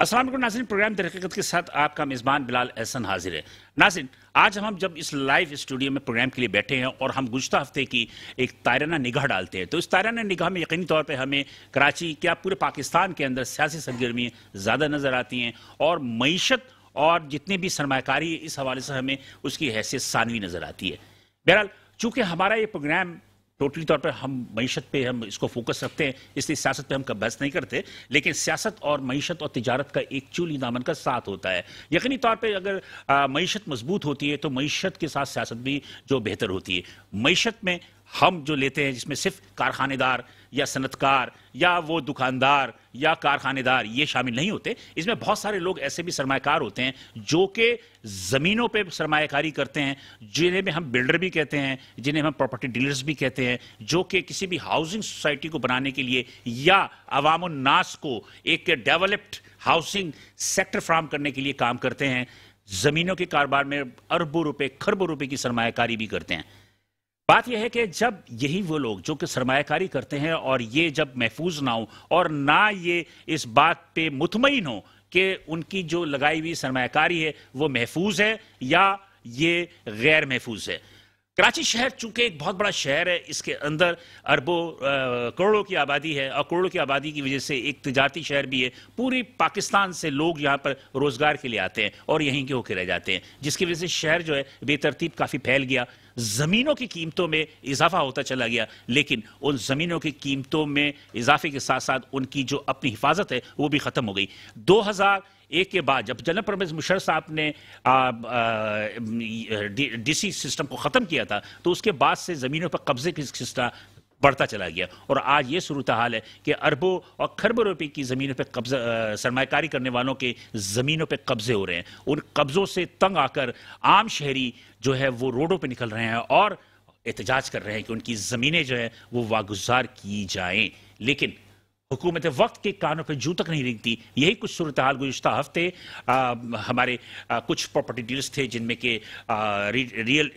अस्सलाम वालेकुम नासिन प्रोग्राम तहकीकत के साथ आपका मेज़बान बिलाल एहसन हाजिर है नासिन आज हम जब इस लाइव स्टूडियो में प्रोग्राम के लिए बैठे हैं और हम गुज्त हफ्ते की एक तायराना निगाह डालते हैं तो इस तायराना निगाह में यकीनी तौर पर हमें कराची क्या पूरे पाकिस्तान के अंदर सियासी सरगर्मियाँ ज़्यादा नज़र आती हैं और मीशत और जितने भी सरमाकारी इस हवाले से हमें उसकी हैसियत सानवी नज़र आती है बहरहाल चूँकि हमारा ये प्रोग्राम टोटली तौर पर हम मीशत पे हम इसको फोकस रखते हैं इसलिए सियासत पे हम कब बहस नहीं करते लेकिन सियासत और मीशत और तजारत का एक चूली दामन का साथ होता है यकीनी तौर पर अगर मीशत मजबूत होती है तो मीशत के साथ सियासत भी जो बेहतर होती है मीशत में हम जो लेते हैं जिसमें सिर्फ कारखानेदार या सनतकार या वो दुकानदार या कारखानेदार ये शामिल नहीं होते इसमें बहुत सारे लोग ऐसे भी सरमाकार होते हैं जो कि ज़मीनों पे सरमाकारी करते हैं जिन्हें में हम बिल्डर भी कहते हैं जिन्हें हम प्रॉपर्टी डीलर्स भी कहते हैं जो कि किसी भी हाउसिंग सोसाइटी को बनाने के लिए या अवाम नास को एक डेवलप्ड हाउसिंग सेक्टर फ्राहम करने के लिए काम करते हैं ज़मीनों के कारोबार में अरबों रुपये खरबों रुपये की सरमाकारी भी करते हैं बात यह है कि जब यही वो लोग जो कि सरमाकारी करते हैं और ये जब महफूज ना हो और ना ये इस बात पे मुतमिन हो कि उनकी जो लगाई हुई सरमाकारी है वो महफूज है या ये गैर महफूज है कराची शहर चूंकि एक बहुत बड़ा शहर है इसके अंदर अरबों करोड़ों की आबादी है और करोड़ों की आबादी की वजह से एक तजारती शहर भी है पूरी पाकिस्तान से लोग यहाँ पर रोज़गार के लिए आते हैं और यहीं के होकर रह जाते हैं जिसकी वजह से शहर जो है बेतरतीब काफ़ी फैल गया ज़मीनों की कीमतों में इजाफा होता चला गया लेकिन उन ज़मीनों की कीमतों में इजाफे के साथ साथ उनकी जो अपनी हिफाजत है वो भी ख़त्म हो गई दो हज़ार एक के बाद जब जनरल परवेज मुशर्रफ साहब ने डीसी सिस्टम को ख़त्म किया था तो उसके बाद से ज़मीनों पर कब्ज़े की सिलसिला बढ़ता चला गया और आज ये सूरत हाल है कि अरबों और खरबों रुपये की ज़मीनों पर कब्जा सरमाकारी करने वालों के ज़मीनों पर कब्ज़े हो रहे हैं उन कब्ज़ों से तंग आकर आम शहरी जो है वो रोडों पर निकल रहे हैं और एहतजाज कर रहे हैं कि उनकी ज़मीनें जो है वो वागुजार की जाएँ लेकिन हुकूमत वक्त के कानों पर जू तक नहीं रिंगती यही कुछ सूरत हाल गुजत हफ्ते आ, हमारे आ, कुछ प्रॉपर्टी डील्स थे जिनमें के रि, रियल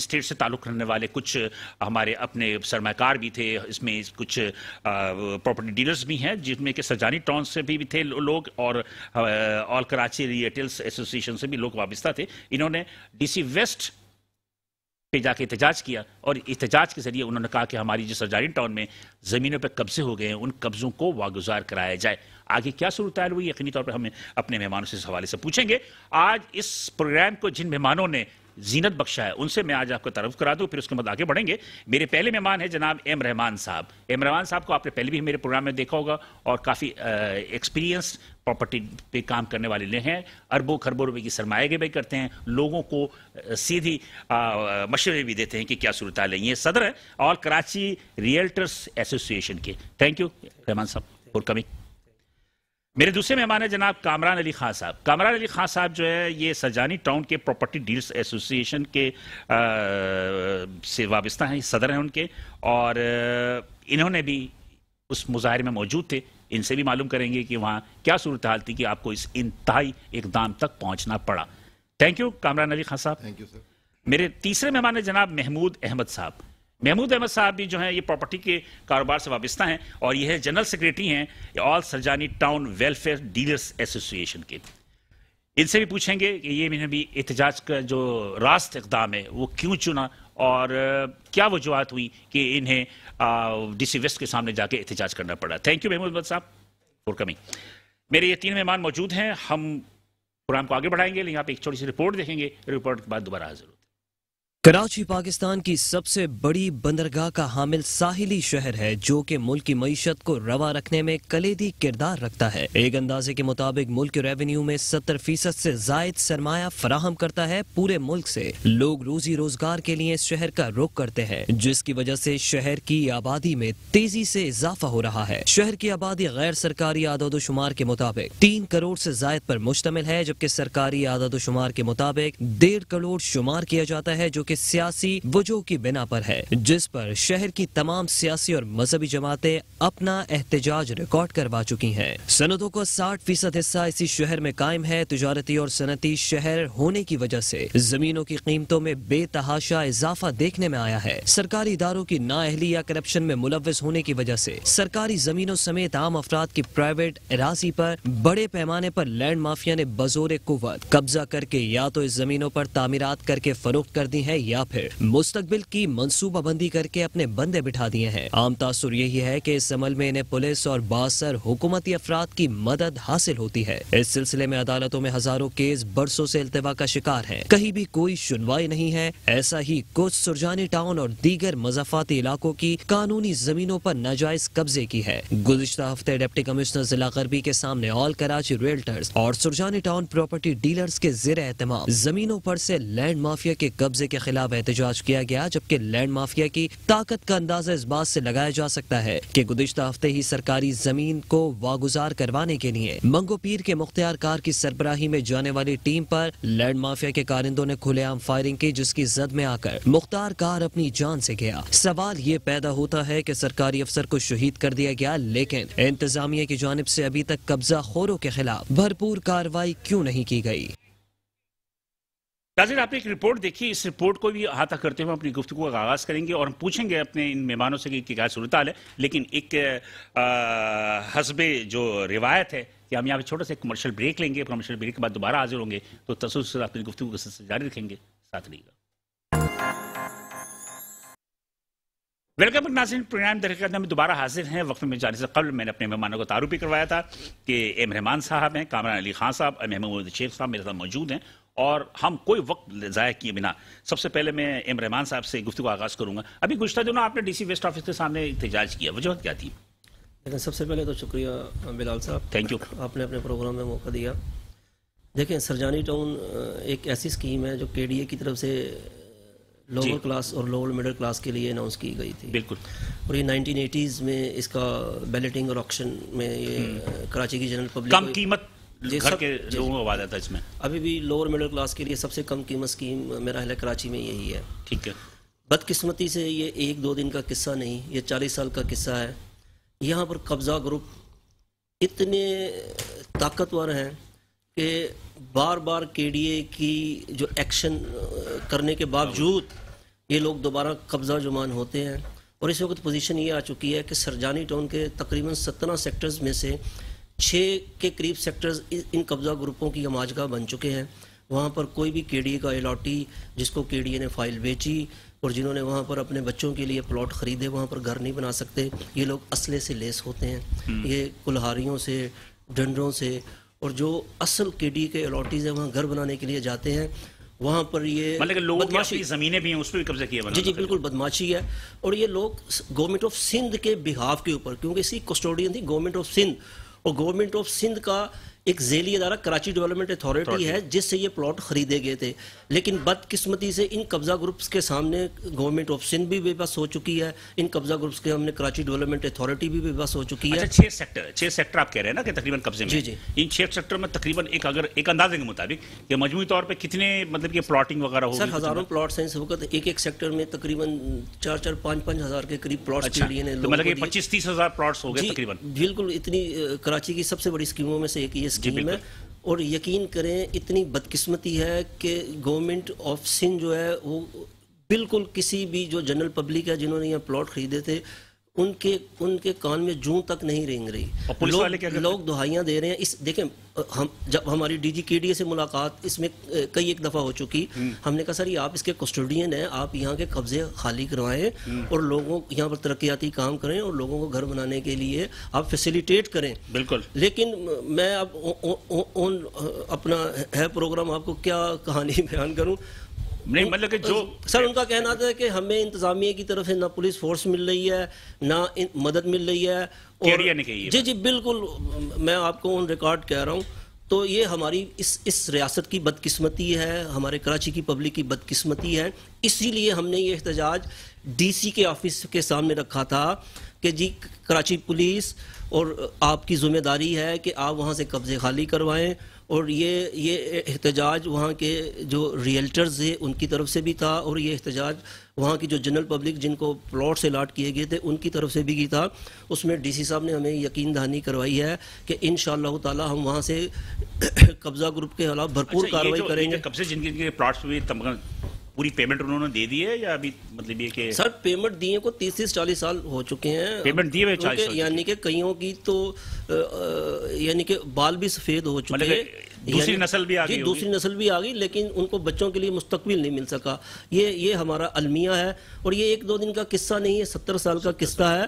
इस्टेट से ताल्लुक़ रखने वाले कुछ हमारे अपने सरमाकार भी थे इसमें इस कुछ प्रॉपर्टी डीलर्स भी हैं जिनमें के सजानी टाउन से भी, भी थे लोग और ऑल कराची रियटेल्स एसोसिएशन से भी लोग वाबस्ता थे इन्होंने डी सी वेस्ट पे जाके एहतजाज किया और एहतजाज के जरिए उन्होंने कहा कि हमारी जो सरजारी टाउन में ज़मीनों पर कब्जे हो गए हैं उन कब्ज़ों को वागुजार कराया जाए आगे क्या सूरत हुई यकीनी तौर पर हमें अपने मेहमानों से इस हवाले से पूछेंगे आज इस प्रोग्राम को जिन मेहमानों ने जीनत बख्शा है उनसे मैं आज आपको तरफ करा दूँ फिर उसके बाद आगे बढ़ेंगे मेरे पहले मेहमान है जनाब एम रहमान साहब एम रहमान साहब को आपने पहले भी मेरे प्रोग्राम में देखा होगा और काफ़ी एक्सपीरियंस प्रॉपर्टी पे काम करने वाले ले हैं अरबों खरबों रुपए की भी करते हैं लोगों को सीधी मशवरे भी देते हैं कि क्या सूरत है ये सदर है ऑल कराची रियल्टर्स एसोसिएशन के थैंक यू रहमान साहब फॉर कमिंग मेरे दूसरे मेहमान है जनाब कामरान अली खान साहब कामरान अली खान साहब जो है ये सजानी टाउन के प्रॉपर्टी डील्स एसोसिएशन के आ, से वाबस्ता हैं सदर हैं उनके और इन्होंने भी उस मुजाहरे में मौजूद थे इनसे भी मालूम करेंगे कि वहाँ क्या सूरत हाल थी कि आपको इस इंतहाई इकदाम तक पहुँचना पड़ा थैंक यू कामरान अली खान साहब थैंक यू सर मेरे तीसरे मेहमान है जनाब महमूद अहमद साहब महमूद अहमद साहब भी जो है ये प्रॉपर्टी के कारोबार से वाबस्ता हैं और यह है जनरल सेक्रेटरी हैं all Surjani town welfare dealers association के इनसे भी पूछेंगे कि ये मैंने भी एहतजाज का जो रास्त इकदाम है वो क्यों चुना और क्या वजूहत हुई कि इन्हें डीसी वेस्ट के सामने जाके एहतजाज करना पड़ा थैंक यू महमूद अहमद साहब फॉर कमिंग मेरे ये तीन मेहमान मौजूद हैं हम प्रोग्राम को आगे बढ़ाएंगे लेकिन आप एक छोटी सी रिपोर्ट देखेंगे रिपोर्ट के बाद दोबारा हाजिर कराची पाकिस्तान की सबसे बड़ी बंदरगाह का हामिल साहिली शहर है जो कि मुल्क की मीशत को रवा रखने में कलेदी किरदार रखता है एक अंदाजे के मुताबिक मुल्क रेवेन्यू में सत्तर फीसद से जायद सरमाया फराहम करता है पूरे मुल्क से लोग रोजी रोजगार के लिए शहर का रुख करते हैं जिसकी वजह से शहर की आबादी में तेजी से इजाफा हो रहा है शहर की आबादी गैर सरकारी आदादोशुमार के मुताबिक तीन करोड़ ऐसी जायद आरोप मुश्तमिल है जबकि सरकारी आदादोशुमार के मुताबिक डेढ़ करोड़ शुमार किया जाता है जो की के सियासी वजह की बिना पर है जिस पर शहर की तमाम सियासी और मजहबी जमातें अपना एहतजाज रिकॉर्ड करवा चुकी हैं सनतों का साठ फीसद हिस्सा इसी शहर में कायम है तजारती और सनती शहर होने की वजह से जमीनों की कीमतों में बेतहाशा इजाफा देखने में आया है सरकारी इदारों की नाअहली या करप्शन में मुलविस होने की वजह से सरकारी जमीनों समेत आम अफराद की प्राइवेट एराजी पर बड़े पैमाने पर लैंड माफिया ने बजोर कुत कब्जा करके या तो इस जमीनों पर तामीरत करके फरोख्त कर दी है या फिर मुस्तकबिल की मनसूबाबंदी करके अपने बंदे बिठा दिए हैं आम तासुर यही है की इस अमल में इन्हें पुलिस और बासर हुकूमती अफराद की मदद हासिल होती है इस सिलसिले में अदालतों में हजारों केस बरसों ऐसी अल्तवा का शिकार है कहीं भी कोई सुनवाई नहीं है ऐसा ही कुछ सुरजानी टाउन और दीगर मजाफाती इलाकों की कानूनी जमीनों पर नाजायज कब्जे की है गुजशत हफ्ते डिप्टी कमिश्नर जिला गरबी के सामने ऑल कराची रियल्टर्स और सुरजानी टाउन प्रॉपर्टी डीलर्स के जेर एहतम जमीनों पर ऐसी लैंड माफिया के कब्जे के खिलाफ खिलाफ एहतजाज किया गया जबकि लैंड माफिया की ताकत का अंदाजा इस बात से लगाया जा सकता है कि गुजशत हफ्ते ही सरकारी जमीन को वागुजार करवाने के लिए मंगो पीर के मुख्तियार कार की सरबराही में जाने वाली टीम पर लैंड माफिया के कारिंदों ने खुलेआम फायरिंग की जिसकी जद में आकर मुख्तार कार अपनी जान से गया सवाल ये पैदा होता है की सरकारी अफसर को शहीद कर दिया गया लेकिन इंतजामिया की जानब ऐसी अभी तक कब्जा खोरों के खिलाफ भरपूर कार्रवाई क्यूँ नहीं की गयी नाजिर आपने एक रिपोर्ट देखी इस रिपोर्ट को भी अहाता करते हुए अपनी गुफ्तु का आगाज करेंगे और हम पूछेंगे अपने इन मेहमानों से कि क्या सूरत है लेकिन एक हसब जो रिवायत है कि हम यहाँ पे छोटा सा कमर्शियल ब्रेक लेंगे कमर्शियल ब्रेक के बाद दोबारा हाजिर होंगे तो तसुर अपनी गुफ्तु को जारी रखेंगे साथ रहिएगा वेलकम बैक नाजिन प्रोग्राम दरकदा में दोबारा हाजिर हैं वक्त में जाने से कबल मैंने अपने मेहमानों को तारुफ भी करवाया था कि एम रहमान साहब हैं कामरान अली खान साहब महमूद शेख साहब मेरे साथ मौजूद हैं और हम कोई वक्त ज़ाया किए बिना सबसे पहले मैं एम रहमान साहब से गुफ्तु का आगाज़ करूंगा अभी गुजतर दिनों आपने डीसी वेस्ट ऑफिस के सामने एहतजाज किया वजहत क्या थी लेकिन सबसे पहले तो शुक्रिया बिलाल साहब थैंक यू आपने अपने प्रोग्राम में मौका दिया देखें सरजानी टाउन एक ऐसी स्कीम है जो के की तरफ से लोअर क्लास और लोअर मिडिल क्लास के लिए अनाउंस की गई थी बिल्कुल और ये 1980s में इसका बैलेटिंग और ऑक्शन में ये हम्म। कराची की जनरल पब्लिक कम कीमत घर के लोगों को आता है इसमें अभी भी लोअर मिडिल क्लास के लिए सबसे कम कीमत स्कीम मेरा ख्याल कराची में यही है ठीक है बदकिस्मती से ये एक दो दिन का किस्सा नहीं ये चालीस साल का किस्सा है यहाँ पर कब्ज़ा ग्रुप इतने ताकतवर हैं कि बार बार के डी ए की जो एक्शन करने के बावजूद ये लोग दोबारा कब्ज़ा जुमान होते हैं और इस वक्त पोजीशन ये आ चुकी है कि सरजानी टाउन के तकरीबन सत्रह सेक्टर्स में से छः के करीब सेक्टर्स इन कब्जा ग्रुपों की हमाजगा बन चुके हैं वहाँ पर कोई भी के का अलाटी जिसको के ने फाइल बेची और जिन्होंने वहाँ पर अपने बच्चों के लिए प्लॉट ख़रीदे वहाँ पर घर नहीं बना सकते ये लोग असले से लेस होते हैं हम्म। ये कुल्हारियों से डंडों से और जो असल के डी के अलाटीज़ हैं वहाँ घर बनाने के लिए जाते हैं वहाँ पर ये मतलब ज़मीनें भी हैं उस पर भी कब्जा किया जी जी बिल्कुल बदमाशी है और ये लोग गवर्नमेंट ऑफ सिंध के बिहाफ के ऊपर क्योंकि इसी कस्टोडियन थी गवर्नमेंट ऑफ सिंध और गवर्नमेंट ऑफ सिंध का एक जेली अदारा कराची डेवलपमेंट अथॉरिटी है जिससे ये प्लॉट खरीदे गए थे लेकिन बदकिस्मती से इन कब्जा ग्रुप्स के सामने गवर्नमेंट ऑफ सिंध भी बेबस हो चुकी है इन कब्जा ग्रुप्स के हमने कराची डेवलपमेंट अथॉरिटी भी बेबस हो चुकी है अच्छा, छह सेक्टर छह सेक्टर आप कह रहे हैं ना कि तकरीबन कब्जे में जी जी इन छह सेक्टर में तकरीबन एक अगर एक अंदाजे के मुताबिक ये मजमू तौर पर कितने मतलब ये प्लॉटिंग वगैरह हो सर हजारों प्लॉट हैं इस वक्त एक एक सेक्टर में तकरीबन चार चार पाँच पाँच हजार के करीब प्लॉट अच्छा, तो मतलब पच्चीस तीस हजार प्लॉट हो गए तकरीबन बिल्कुल इतनी कराची की सबसे बड़ी स्कीमों में से एक ये स्कीम है और यकीन करें इतनी बदकिस्मती है कि गवर्नमेंट ऑफ सिंध जो है वो बिल्कुल किसी भी जो जनरल पब्लिक है जिन्होंने यहाँ प्लॉट खरीदे थे उनके उनके कान में जू तक नहीं रेंग रही पुलिस लो, लोग दुहाइयाँ दे रहे हैं इस देखें हम जब हमारी डीजी केडीए से मुलाकात इसमें कई एक दफ़ा हो चुकी हम्म। हमने कहा सर ये आप इसके कस्टोडियन हैं आप यहाँ के कब्जे खाली करवाएं हम्म। और लोगों यहाँ पर तरक्याती काम करें और लोगों को घर बनाने के लिए आप फैसिलिटेट करें बिल्कुल लेकिन मैं अब अपना है प्रोग्राम आपको क्या कहानी बयान करूँ नहीं मतलब कि जो सर उनका कहना था कि हमें इंतजामिया की तरफ से ना पुलिस फोर्स मिल रही है ना मदद मिल रही है और जी जी बिल्कुल मैं आपको उन रिकॉर्ड कह रहा हूँ तो ये हमारी इस इस रियासत की बदकिस्मती है हमारे कराची की पब्लिक की बदकिस्मती है इसीलिए हमने ये एहतजाज डीसी के ऑफिस के सामने रखा था कि जी कराची पुलिस और आपकी जिम्मेदारी है कि आप वहाँ से कब्ज़े खाली करवाएं और ये ये एहतजाज वहाँ के जो रियल्टर्स है उनकी तरफ से भी था और ये एहतजाज वहाँ की जो जनरल पब्लिक जिनको प्लॉट्स अलाट किए गए थे उनकी तरफ से भी की था उसमें डीसी साहब ने हमें यकीन दहानी करवाई है कि इन ताला हम वहाँ से कब्जा ग्रुप के खिलाफ भरपूर अच्छा, कार्रवाई करेंगे कब से जिनके प्लाट्स हुए पूरी पेमेंट उन्होंने दे दी है या अभी मतलब ये सर पेमेंट दिए को तीस तीस चालीस साल हो चुके हैं पेमेंट दिए हुए यानी कि कईयों की तो यानी कि बाल भी सफेद हो चुके मतलब हैं दूसरी नस्ल भी आ गई दूसरी नस्ल भी आ गई लेकिन उनको बच्चों के लिए मुस्तकबिल नहीं मिल सका ये ये हमारा अलमिया है और ये एक दो दिन का किस्सा नहीं है सत्तर साल का किस्सा है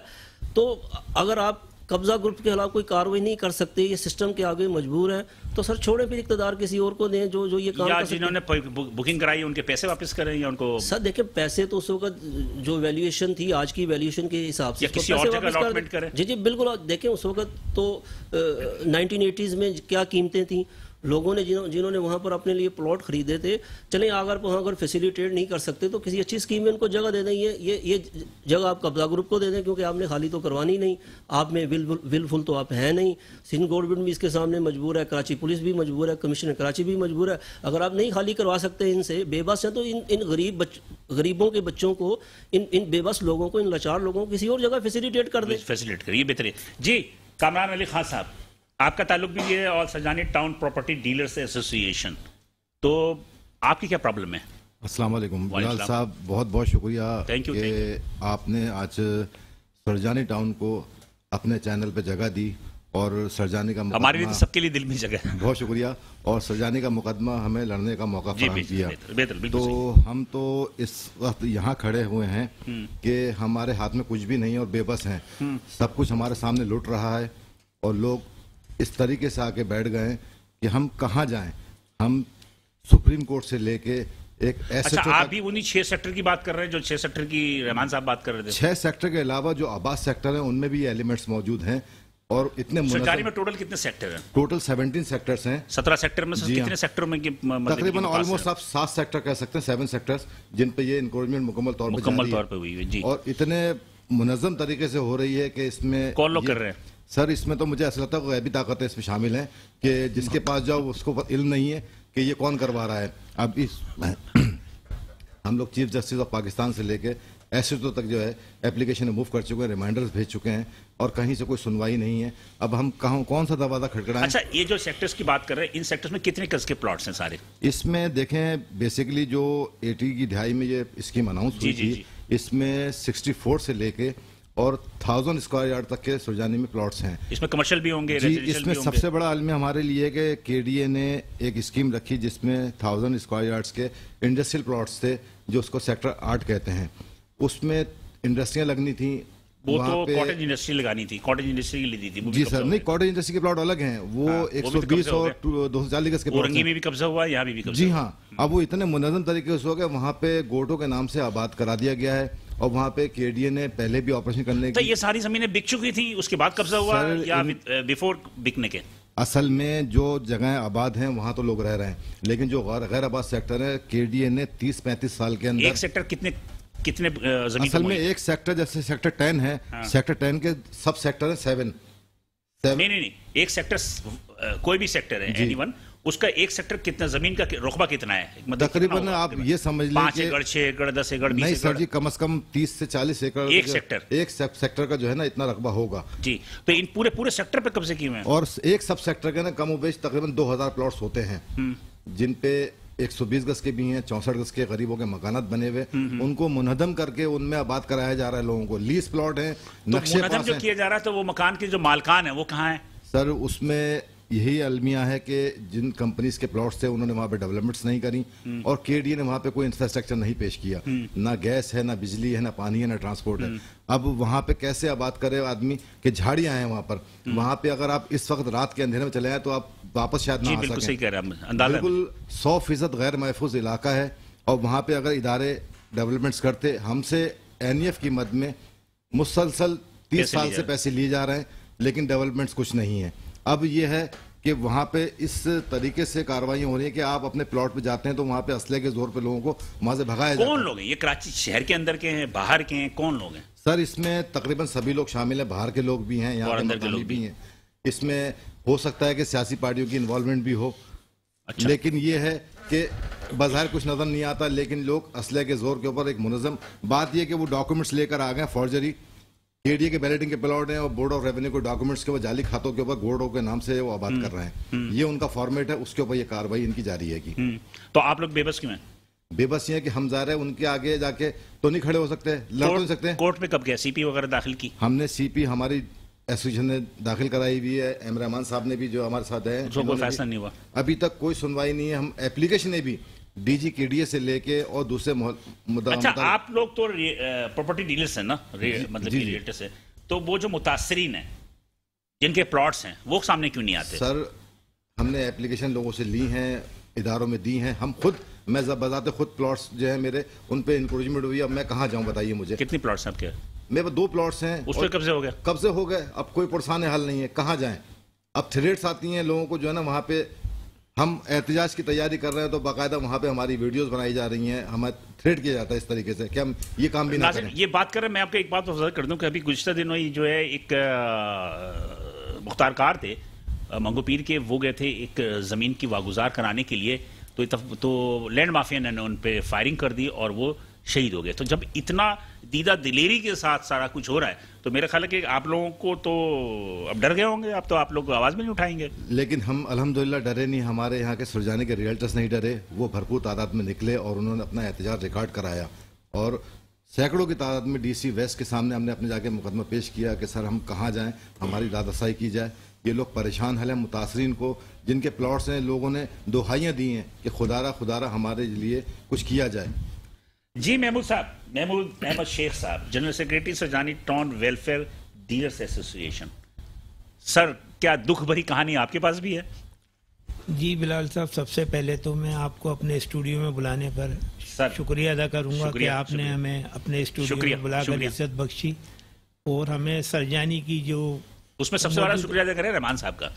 तो अगर आप कब्जा ग्रुप के खिलाफ कोई कार्रवाई नहीं कर सकते ये सिस्टम के आगे मजबूर है तो सर छोड़े फिर इकतदार किसी और को दें जो जो ये काम जिन्होंने बुकिंग कराई उनके पैसे वापस करें या उनको सर देखिए पैसे तो उस वक्त जो वैल्यूएशन थी आज की वैल्यूएशन के हिसाब से किसी और जगह जी जी बिल्कुल देखें उस वक्त तो नाइनटीन में क्या कीमतें थी लोगों ने जिन्हों जिन्होंने वहाँ पर अपने लिए प्लॉट खरीदे थे चलें अगर वहाँ अगर फैसिलिटेट नहीं कर सकते तो किसी अच्छी स्कीम में उनको जगह दे दें ये ये ये जगह आप कब्जा ग्रुप को दे दें क्योंकि आपने खाली तो करवानी नहीं आप में विल विलफुल तो आप हैं नहीं सिंध गवर्नमेंट भी इसके सामने मजबूर है कराची पुलिस भी मजबूर है कमिश्नर कराची भी मजबूर है अगर आप नहीं खाली करवा सकते इनसे बेबस हैं तो इन इन गरीब गरीबों के बच्चों को इन इन बेबस लोगों को इन लाचार लोगों को किसी और जगह फैसिलिटेट कर दें फैसिलिटेट करिए बेहतरीन जी कामरान अली खान साहब आपका ताल्लुक भी ये है और Surjani town property dealers association तो आपकी क्या प्रॉब्लम है अस्सलाम वालेकुम बिलाल साहब बहुत बहुत शुक्रिया थैंक यू आपने आज सरजानी टाउन को अपने चैनल पे जगह दी और सरजानी का हमारे लिए तो सबके लिए दिल में जगह बहुत शुक्रिया और सरजानी का मुकदमा हमें लड़ने का मौका फराहम किया बेतर, बेतर, तो हम तो इस वक्त यहाँ खड़े हुए हैं हम्म। कि हमारे हाथ में कुछ भी नहीं और बेबस हैं हम्म। सब कुछ हमारे सामने लुट रहा है और लोग इस तरीके से आके बैठ गए कि हम कहाँ जाएं हम सुप्रीम कोर्ट से लेके एक ऐसे अच्छा, आप ही उन्हीं छह सेक्टर की बात कर रहे हैं जो छह सेक्टर की रहमान साहब बात कर रहे थे छह सेक्टर के अलावा जो आबाद सेक्टर है उनमें भी एलिमेंट्स मौजूद हैं और इतने सरकारी में टोटल कितने सेक्टर हैं टोटल सेवनटीन सेक्टर्स हैं सत्रह सेक्टर में कितने हाँ। सेक्टर में मतलब तकरीबन ऑलमोस्ट आप सात सेक्टर कह सकते हैं सेवन सेक्टर्स जिन पे ये इंक्रोचमेंट मुकम्मल तौर पर मुकम्मल तौर पर हुई है जी और इतने मुनजम तरीके से हो रही है कि इसमें कौन लोग कर रहे हैं सर इसमें तो मुझे ऐसा लगता है ऐसी ताकतें इसमें शामिल हैं कि जिसके पास जाओ उसको इल्म नहीं है कि ये कौन करवा रहा है अब इस हम लोग चीफ जस्टिस ऑफ पाकिस्तान से लेके तो तक जो है एप्लीकेशन मूव कर चुके हैं रिमाइंडर्स भेज चुके हैं और कहीं से कोई सुनवाई नहीं है अब हम कहा कौन सा दरवाजा खड़कड़ा अच्छा ये जो सेक्टर्स की बात कर रहे हैं इन सेक्टर्स में कितने कस के प्लॉट्स हैं सारे इसमें देखें बेसिकली जो एटी की दिहाई में ये स्कीम अनाउंस हुई थी इसमें सिक्सटी से लेके और थाउजेंड स्क्वायर यार्ड तक के सुरजानी में प्लॉट्स हैं इसमें कमर्शियल भी होंगे जी इसमें होंगे। सबसे बड़ा आलमी हमारे लिए कि ए ने एक स्कीम रखी जिसमें थाउजेंड स्क्वायर यार्ड्स के इंडस्ट्रियल प्लॉट्स थे जो उसको सेक्टर आठ कहते हैं उसमें इंडस्ट्रियाँ लगनी थी वो तो कॉटेज इंडस्ट्री लगानी थी कॉटेज इंडस्ट्री की ली थी जी सर नहीं कॉटेज इंडस्ट्री के प्लॉट अलग हैं वो हाँ, तो एक सौ बीस और दो सौ चालीस के में भी कब्जा हुआ यहाँ भी, जी हाँ अब वो इतने मुनजम तरीके से हो गए वहाँ पे गोटो के नाम से आबाद करा दिया गया है और वहाँ पे ए ने पहले भी ऑपरेशन करने तो की ये सारी जमीनें बिक चुकी थी उसके बाद कब्जा हुआ या बिफोर बिकने के असल में जो जगह आबाद हैं वहाँ तो लोग रह रहे हैं लेकिन जो गैर आबाद सेक्टर है ए ने तीस पैंतीस साल के अंदर एक सेक्टर कितने कितने जमीन असल में एक सेक्टर जैसे सेक्टर टेन है हाँ। सेक्टर टेन के सब सेक्टर है सेवन नहीं नहीं नहीं एक सेक्टर कोई भी सेक्टर है एनीवन उसका एक सेक्टर कितना जमीन का रुकबा कितना है मतलब तकरीबन तो आप ये समझ लीजिए पांच एकड़ छह एकड़ दस एकड़ नहीं सर जी कम से कम तीस से चालीस एकड़ एक सेक्टर एक सब सेक्टर का जो है ना इतना रकबा होगा जी तो इन पूरे पूरे सेक्टर पे कब्जे किए हैं और एक सब सेक्टर के ना कम उबेश तकरीबन दो हजार प्लॉट होते हैं हम्म। जिनपे एक सौ बीस गज के भी हैं चौसठ गज के गरीबों के मकानात बने हुए हम्म, हम्म। उनको मुनहदम करके उनमें आबाद कराया जा रहा है लोगों को लीज प्लॉट है तो जो किया जा रहा है तो वो मकान के जो मालकान है वो कहाँ है सर उसमें यही अलमिया है कि जिन कंपनीज के प्लॉट्स थे उन्होंने वहां पे डेवलपमेंट्स नहीं करी हम्म। और केडीए ने वहाँ पे कोई इंफ्रास्ट्रक्चर नहीं पेश किया हम्म। ना गैस है ना बिजली है ना पानी है ना ट्रांसपोर्ट है हम्म। अब वहां पे कैसे आबाद करे आदमी कि झाड़ियां हैं वहाँ पर वहां पे अगर आप इस वक्त रात के अंधेरे में चले आए तो आप वापस शायद ना आ बिल्कुल सौ फीसद गैर महफूज इलाका है और वहां पे अगर इदारे डेवलपमेंट्स करते हमसे एन e की मद में मुसलसल तीस साल से पैसे लिए जा रहे हैं लेकिन डेवलपमेंट्स कुछ नहीं है अब ये है कि वहाँ पे इस तरीके से कार्रवाई हो रही है कि आप अपने प्लॉट पे जाते हैं तो वहाँ पे असले के जोर पे लोगों को वहाँ से भगाया कौन लोग हैं ये कराची शहर के अंदर के हैं बाहर के हैं कौन लोग हैं सर इसमें तकरीबन सभी लोग शामिल हैं बाहर के लोग भी हैं यहाँ अंदर के लोग भी हैं इसमें हो सकता है कि सियासी पार्टियों की इन्वॉल्वमेंट भी हो अच्छा। लेकिन ये है कि बाजार कुछ नज़र नहीं आता लेकिन लोग असले के जोर के ऊपर एक मुनजम बात यह कि वो डॉक्यूमेंट्स लेकर आ गए फॉर्जरी एडीए के बैलेटिंग के प्लॉट है और बोर्ड ऑफ रेवेन्यू को डॉक्यूमेंट्स के ऊपर जाली खातों के ऊपर गोडों के नाम से वो आबाद हम्म, कर रहे हैं हम्म। ये उनका फॉर्मेट है उसके ऊपर ये कार्रवाई इनकी जारी है हम्म, तो आप लोग बेबस क्यों हैं बेबस ये कि हम जा रहे हैं उनके आगे जाके तो नहीं खड़े हो सकते लड़ तो नहीं सकते कोर्ट में कब गया सीपी वगैरह दाखिल की हमने सीपी हमारी एसोसिएशन ने दाखिल कराई हुई है एम रहमान साहब ने भी जो हमारे साथ है तो कोई फैसला नहीं हुआ अभी तक कोई सुनवाई नहीं है हम एप्लीकेशन भी डीजी के डी से लेके और दूसरे मुदा, अच्छा मुदा, आप लोग तो प्रॉपर्टी डीलर्स हैं ना मतलब जी, से तो वो जो मुतासरीन है जिनके प्लॉट्स हैं वो सामने क्यों नहीं आते सर हमने एप्लीकेशन लोगों से ली हैं इधारों में दी हैं हम खुद मैं बजाते खुद प्लॉट्स जो है मेरे उन पे इंक्रोचमेंट हुई अब मैं कहाँ जाऊँ बताइए मुझे कितनी प्लॉट्स आपके मेरे पास दो प्लॉट्स हैं उस पर कब्जे हो गए कब्जे हो गए अब कोई परेशान हल नहीं है कहाँ जाए अब थ्रेड्स आती हैं लोगों को जो है ना वहाँ पे हम एहतजाज की तैयारी कर रहे हैं तो बाकायदा वहाँ पे हमारी वीडियोस बनाई जा रही हैं हमें थ्रेड किया जाता है इस तरीके से कि हम ये काम भी ना करें ये बात कर रहे हैं मैं आपको एक बात वजह कर दूं कि अभी गुजशत दिनों ही जो है एक मुख्तारकार थे मंगो पीर के वो गए थे एक ज़मीन की वागुजार कराने के लिए तो तो लैंड माफिया ने उन पर फायरिंग कर दी और वो शहीद हो गए तो जब इतना दीदा दिलेरी के साथ सारा कुछ हो रहा है तो मेरे ख्याल कि आप लोगों को तो अब डर गए होंगे आप तो आप लोग आवाज़ भी नहीं उठाएंगे लेकिन हम अलहमदिल्ला डरे नहीं हमारे यहाँ के सुरजाने के रियल्टर्स नहीं डरे वो भरपूर तादाद में निकले और उन्होंने अपना एहतजाज रिकॉर्ड कराया और सैकड़ों की तादाद में डीसी वेस्ट के सामने हमने अपने जाके मुकदमा पेश किया कि सर हम कहाँ जाएँ हमारी दादाशाही की जाए ये लोग परेशान हल हैं मुतासरीन को जिनके प्लॉट्स हैं लोगों ने दोहाइयाँ दी हैं कि खुदारा खुदारा हमारे लिए कुछ किया जाए जी महमूद साहब महमूद अहमद शेख साहब general secretary Surjani town welfare dealers association sir क्या दुख भरी कहानी आपके पास भी है जी बिलाल साहब सबसे पहले तो मैं आपको अपने स्टूडियो में बुलाने पर सर शुक्रिया अदा करूंगा कि आपने हमें अपने स्टूडियो में बुलाकर इज्जत बख्शी और हमें सरजानी की जो उसमें सबसे बड़ा शुक्रिया अदा करें रहमान साहब का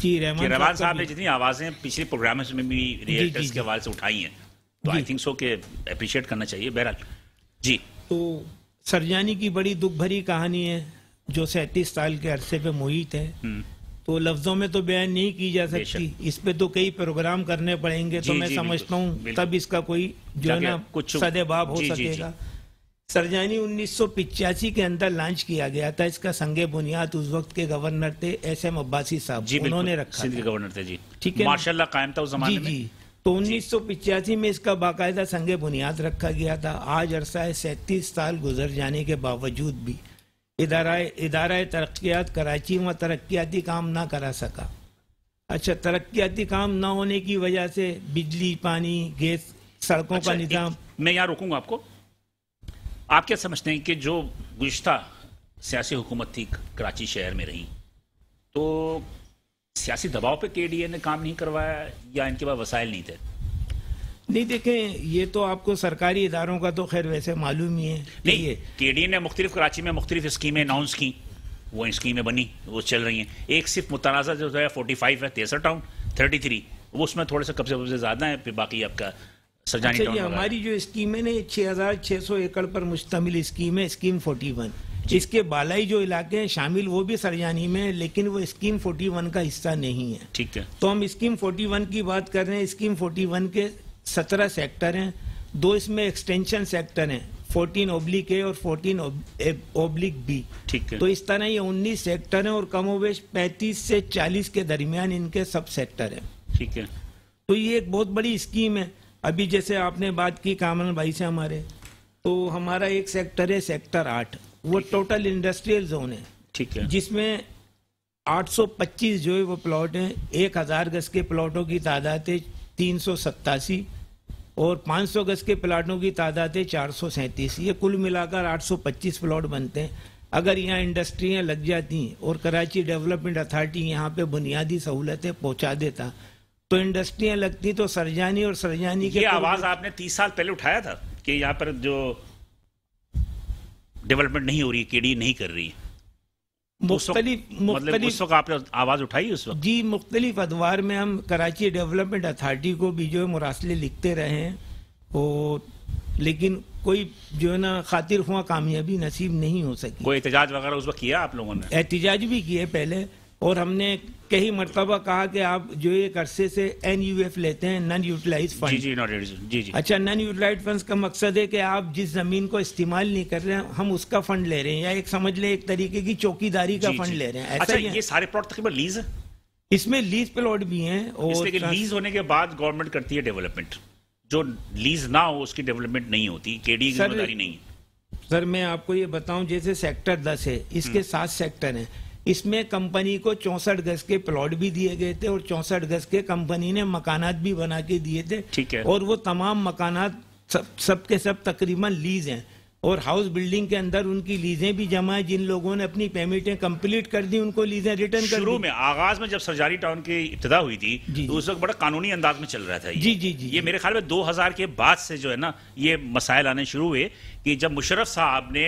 जी रहमान रहमान साहब ने जितनी आवाज़ें पिछले प्रोग्राम में भी के से उठाई हैं तो आई थिंक सो के अप्रिशिएट करना चाहिए बहरहाल जी तो सरजानी की बड़ी दुख भरी कहानी है जो सैतीस साल के अरसे पे मोहित है हम्म। तो लफ्जों में तो बयान नहीं की जा सकती इस पे तो कई प्रोग्राम करने पड़ेंगे तो मैं समझता हूँ तब इसका कोई जो है ना कुछ सदैभाव हो सकेगा सरजानी उन्नीस के अंदर लॉन्च किया गया था इसका संगे बुनियाद उस वक्त के गवर्नर थे एस एम अब्बासी साहब उन्होंने रखा गवर्नर थे जी ठीक है माशाल्लाह कायम था उस जमाने में तो उन्नीस में इसका बाकायदा संग बुनियाद रखा गया था आज अरसा है सैंतीस साल गुजर जाने के बावजूद भी इदारा इदारा तरक्यात कराची में तरक्याती काम ना करा सका अच्छा तरक्याती काम ना होने की वजह से बिजली पानी गैस सड़कों अच्छा, का निज़ाम मैं यहाँ रोकूंगा आपको आप क्या समझते हैं कि जो गुज्त सियासी हुकूमत थी कराची शहर में रही तो सियासी दबाव पे केडीए ने काम नहीं करवाया या इनके पास वसाइल नहीं थे नहीं देखें ये तो आपको सरकारी इदारों का तो खैर वैसे मालूम ही है नहीं केडीए ने मुख्तलिफ कराची में मुख्तलिफ स्कीमें अनाउंस की वो स्कीमें बनी वो चल रही हैं एक सिर्फ मुतनाज़ा जो है फोर्टी फाइव है तेसर टाउन थर्टी थ्री वो उसमें थोड़े से कब्जे से ज़्यादा है फिर बाकी आपका सरजानी अच्छा, हमारी जो स्कीमें ने छः हज़ार छः सौ एकड़ पर मुश्तमिल स्कीम है स्कीम फोर्टी वन इसके बालाई जो इलाके हैं शामिल वो भी सरयानी में है लेकिन वो स्कीम 41 का हिस्सा नहीं है ठीक है तो हम स्कीम 41 की बात कर रहे हैं स्कीम 41 के 17 सेक्टर हैं दो इसमें एक्सटेंशन सेक्टर हैं 14 ओब्लिक ए और 14 ओब्लिक बी ठीक है तो इस तरह ये 19 सेक्टर हैं और कमोवेश पैंतीस से चालीस के दरमियान इनके सब सेक्टर हैं ठीक है तो ये एक बहुत बड़ी स्कीम है अभी जैसे आपने बात की कामन भाई से हमारे तो हमारा एक सेक्टर है सेक्टर आठ वो टोटल इंडस्ट्रियल जोन है ठीक है जिसमें 825 जो है वो प्लॉट हैं एक हज़ार गज के प्लॉटों की तादाद है तीन और 500 गज के प्लाटों की तादाद है चार ये कुल मिलाकर 825 प्लॉट बनते हैं अगर यहाँ इंडस्ट्रियाँ लग जाती और कराची डेवलपमेंट अथॉरिटी यहाँ पे बुनियादी सहूलतें पहुँचा देता तो इंडस्ट्रियाँ लगती तो सरजानी और सरजानी की आवाज़ आपने तीस साल पहले उठाया था कि यहाँ पर जो डेवलपमेंट नहीं हो रही है डी नहीं कर रही मुख्तलिफ मतलब उस वक्त आपने आवाज़ उठाई उस वक्त जी मुख्तलिफ अदवार में हम कराची डेवलपमेंट अथॉरिटी को भी जो है मुरासले लिखते रहे हैं और लेकिन कोई जो है ना खातिर हुआ कामयाबी नसीब नहीं हो सकी कोई एहतजाज वगैरह उस वक्त किया आप लोगों ने एहतजाज भी किए पहले और हमने कई मरतबा कहा कि आप जो एक अरसे से एन यू एफ लेते हैं नन यूटिलाइज फंड जी जी जी जी अच्छा नन यूटिलाइज फंड का मकसद है कि आप जिस ज़मीन को इस्तेमाल नहीं कर रहे हैं हम उसका फंड ले रहे हैं या एक समझ लें एक तरीके की चौकीदारी का फंड ले रहे हैं अच्छा ये सारे प्लॉट तक लीज इसमें लीज प्लॉट भी है और लीज होने के बाद गवर्नमेंट करती है डेवलपमेंट जो लीज ना हो उसकी डेवलपमेंट नहीं होती केडी डी नहीं सर मैं आपको ये बताऊं जैसे सेक्टर दस है इसके हम्म। सात सेक्टर हैं इसमें कंपनी को चौंसठ गज के प्लॉट भी दिए गए थे और चौंसठ गज के कंपनी ने मकानात भी बना के दिए थे ठीक है और वो तमाम मकानात सब सबके सब तकरीबन लीज हैं और हाउस बिल्डिंग के अंदर उनकी लीजें भी जमा है जिन लोगों ने अपनी पेमेंटें कंप्लीट कर दी उनको लीजें रिटर्न कर शुरू में आगाज में जब सरजारी टाउन की इब्तदा हुई थी तो उस वक्त बड़ा कानूनी अंदाज में चल रहा था ये। जी जी जी ये मेरे ख्याल में 2000 के बाद से जो है ना ये मसाइल आने शुरू हुए कि जब मुशरफ साहब ने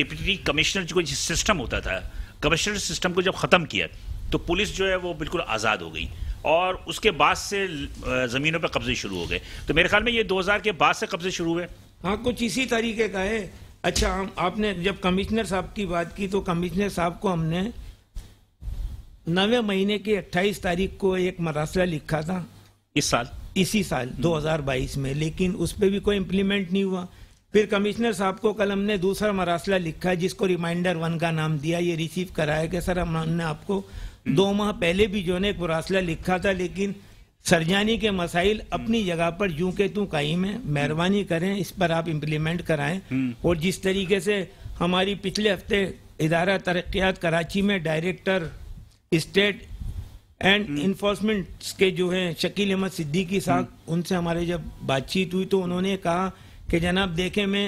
डिप्टी कमिश्नर जो सिस्टम होता था कमिश्नर सिस्टम को जब ख़त्म किया तो पुलिस जो है वो बिल्कुल आज़ाद हो गई और उसके बाद से ज़मीनों पर कब्जे शुरू हो गए तो मेरे ख्याल में ये 2000 के बाद से कब्जे शुरू हुए हाँ कुछ इसी तरीके का है अच्छा हम आपने जब कमिश्नर साहब की बात की तो कमिश्नर साहब को हमने नवे महीने की अट्ठाईस तारीख को एक मरासला लिखा था इस साल इसी साल 2022 में लेकिन उस पर भी कोई इम्प्लीमेंट नहीं हुआ फिर कमिश्नर साहब को कल हमने दूसरा मरासला लिखा है जिसको रिमाइंडर वन का नाम दिया ये रिसीव कराया कि सर हमने आपको दो माह पहले भी जो है एक मरासला लिखा था लेकिन सरजानी के मसाइल अपनी जगह पर यूं के तू कायम है मेहरबानी करें इस पर आप इम्प्लीमेंट कराएं हम्म। और जिस तरीके से हमारी पिछले हफ्ते इदारा तरक्यात कराची में डायरेक्टर स्टेट एंड इन्फोर्समेंट के जो है शकील अहमद सिद्दीकी साहब हम्म। उनसे हमारे जब बातचीत हुई तो उन्होंने कहा कि जनाब देखे मैं